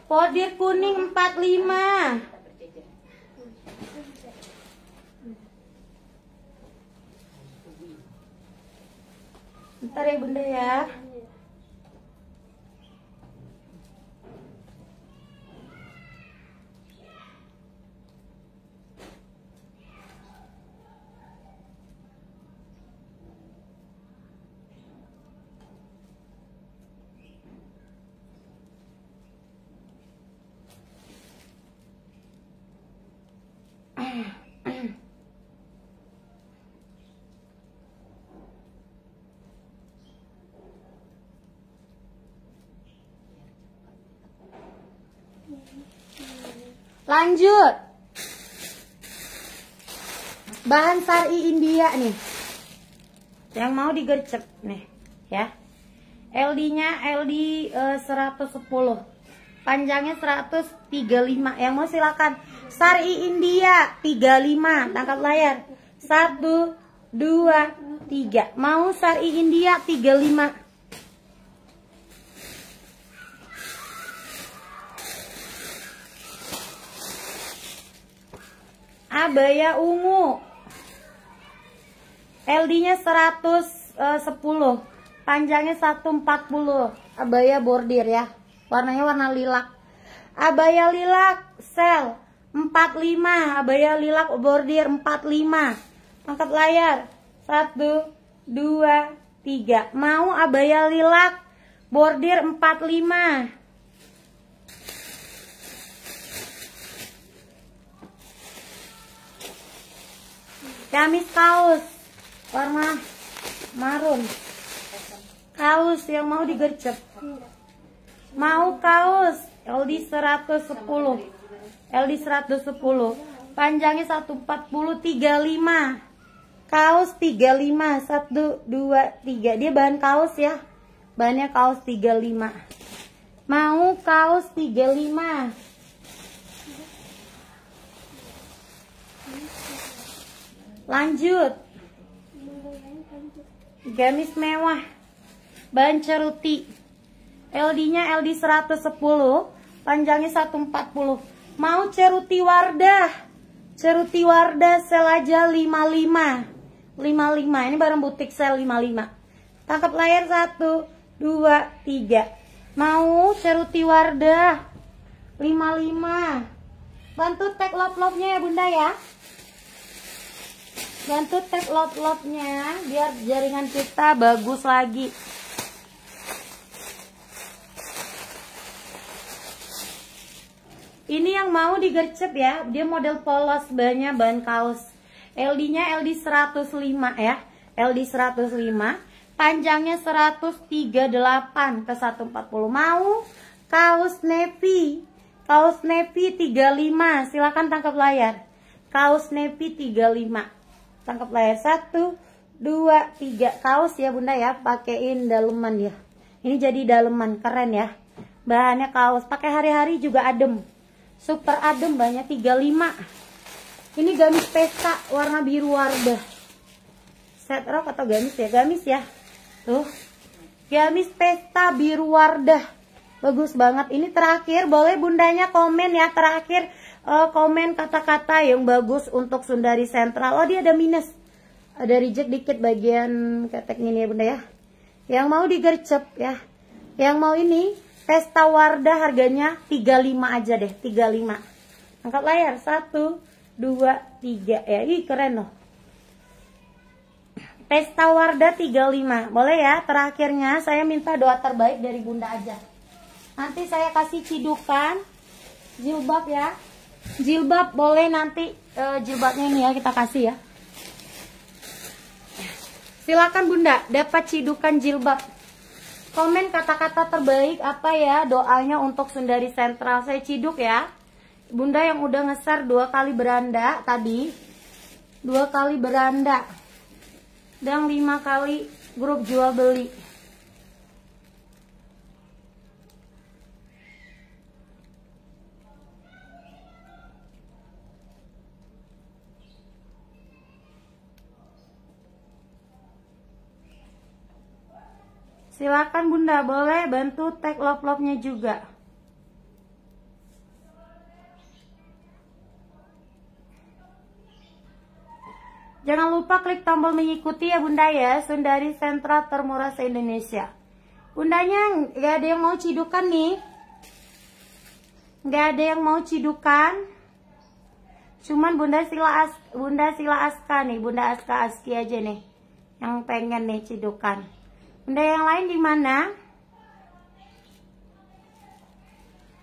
Speaker 1: Podir kuning 45. Ntar ya Bunda ya. Lanjut. Bahan sari India nih. Yang mau digercep nih, ya. LD-nya LD, eh, LD uh, 110 panjangnya 135 yang mau silakan sari India 35 tangkap layar 1 2 3 mau sari India 35 abaya ungu LD-nya 110 eh, panjangnya 140 abaya bordir ya warnanya warna lilak abaya lilak sel 45 abaya lilak bordir 45 angkat layar 1 2 3 mau abaya lilak bordir 45 Gamis kaos warna marun. Kaos yang mau digercep. Mau kaos LD 110. LD 110. Panjangnya 140 35 kaos 35 1 2 3 dia bahan kaos ya bahannya kaos 35 mau kaos 35 Lanjut. Gamis mewah. Ban ceruti. LD-nya LD 110, panjangnya 140. Mau ceruti Wardah. Ceruti Wardah sel aja 55. 55. Ini barang butik sel 55. Tangkap layar 1 2 3. Mau ceruti Wardah 55. Bantu tag lop-lopnya ya Bunda ya dan tutup lot-lotnya biar jaringan kita bagus lagi ini yang mau digercep ya dia model polos banyak ban kaos LD nya LD 105 ya LD 105 panjangnya 138 ke 140 mau kaos navy kaos navy 35 silahkan tangkap layar kaos navy 35 tangkap layar satu dua tiga kaos ya bunda ya pakaiin daleman ya ini jadi daleman keren ya bahannya kaos pakai hari-hari juga adem super adem banyak 35 ini gamis pesta warna biru wardah set rok atau gamis ya gamis ya tuh gamis pesta biru wardah bagus banget ini terakhir boleh bundanya komen ya terakhir uh, komen kata-kata yang bagus untuk Sundari Sentral. Oh, dia ada minus. Ada reject dikit bagian ketek ini ya, Bunda ya. Yang mau digercep ya. Yang mau ini Pesta Wardah harganya 35 aja deh, 35. Angkat layar 1 2 3 ya. Ih, keren loh. Pesta Wardah 35. Boleh ya? Terakhirnya saya minta doa terbaik dari Bunda aja. Nanti saya kasih cidukan jilbab ya jilbab boleh nanti uh, jilbabnya ini ya kita kasih ya silakan bunda dapat cidukan jilbab komen kata-kata terbaik apa ya doanya untuk Sundari Sentral saya ciduk ya bunda yang udah ngeser dua kali beranda tadi dua kali beranda dan lima kali grup jual beli Silakan Bunda, boleh bantu tag lop-lopnya juga. Jangan lupa klik tombol mengikuti ya Bunda ya, Sundari Sentra termurah se-Indonesia. Bundanya nggak ada yang mau cidukan nih. Nggak ada yang mau cidukan. Cuman Bunda Sila As Bunda Sila Aska nih, Bunda Aska Aski aja nih yang pengen nih cidukan. Bunda yang lain di mana?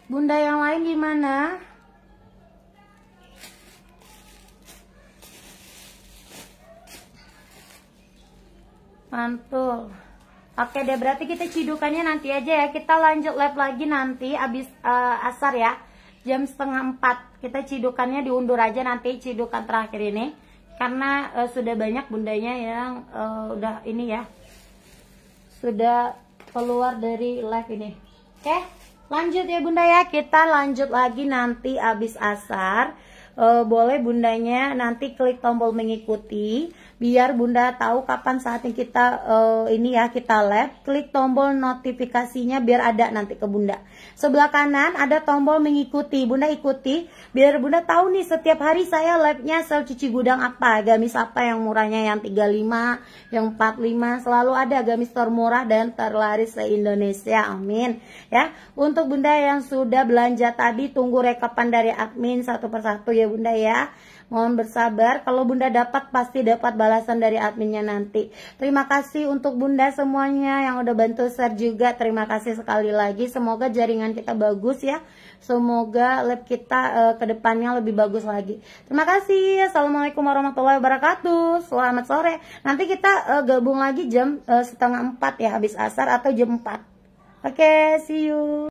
Speaker 1: Bunda yang lain di mana? Mantul. Oke deh, berarti kita cidukannya nanti aja ya. Kita lanjut live lagi nanti abis uh, asar ya. Jam setengah empat. Kita cidukannya diundur aja nanti cidukan terakhir ini. Karena uh, sudah banyak bundanya yang uh, udah ini ya sudah keluar dari live ini. Oke, lanjut ya bunda ya. Kita lanjut lagi nanti abis asar. E, boleh bundanya nanti klik tombol mengikuti biar bunda tahu kapan saatnya kita uh, ini ya kita live klik tombol notifikasinya biar ada nanti ke bunda sebelah kanan ada tombol mengikuti bunda ikuti biar bunda tahu nih setiap hari saya live nya sel cuci gudang apa gamis apa yang murahnya yang 35 yang 45 selalu ada gamis termurah dan terlaris se Indonesia amin ya untuk bunda yang sudah belanja tadi tunggu rekapan dari admin satu persatu ya bunda ya Mohon bersabar, kalau Bunda dapat pasti dapat balasan dari adminnya nanti. Terima kasih untuk Bunda semuanya yang udah bantu share juga. Terima kasih sekali lagi. Semoga jaringan kita bagus ya. Semoga lab kita uh, eh, kedepannya lebih bagus lagi. Terima kasih. Assalamualaikum warahmatullahi wabarakatuh. Selamat sore. Nanti kita uh, gabung lagi jam uh, setengah empat ya habis asar atau jam empat. Oke, okay, see you.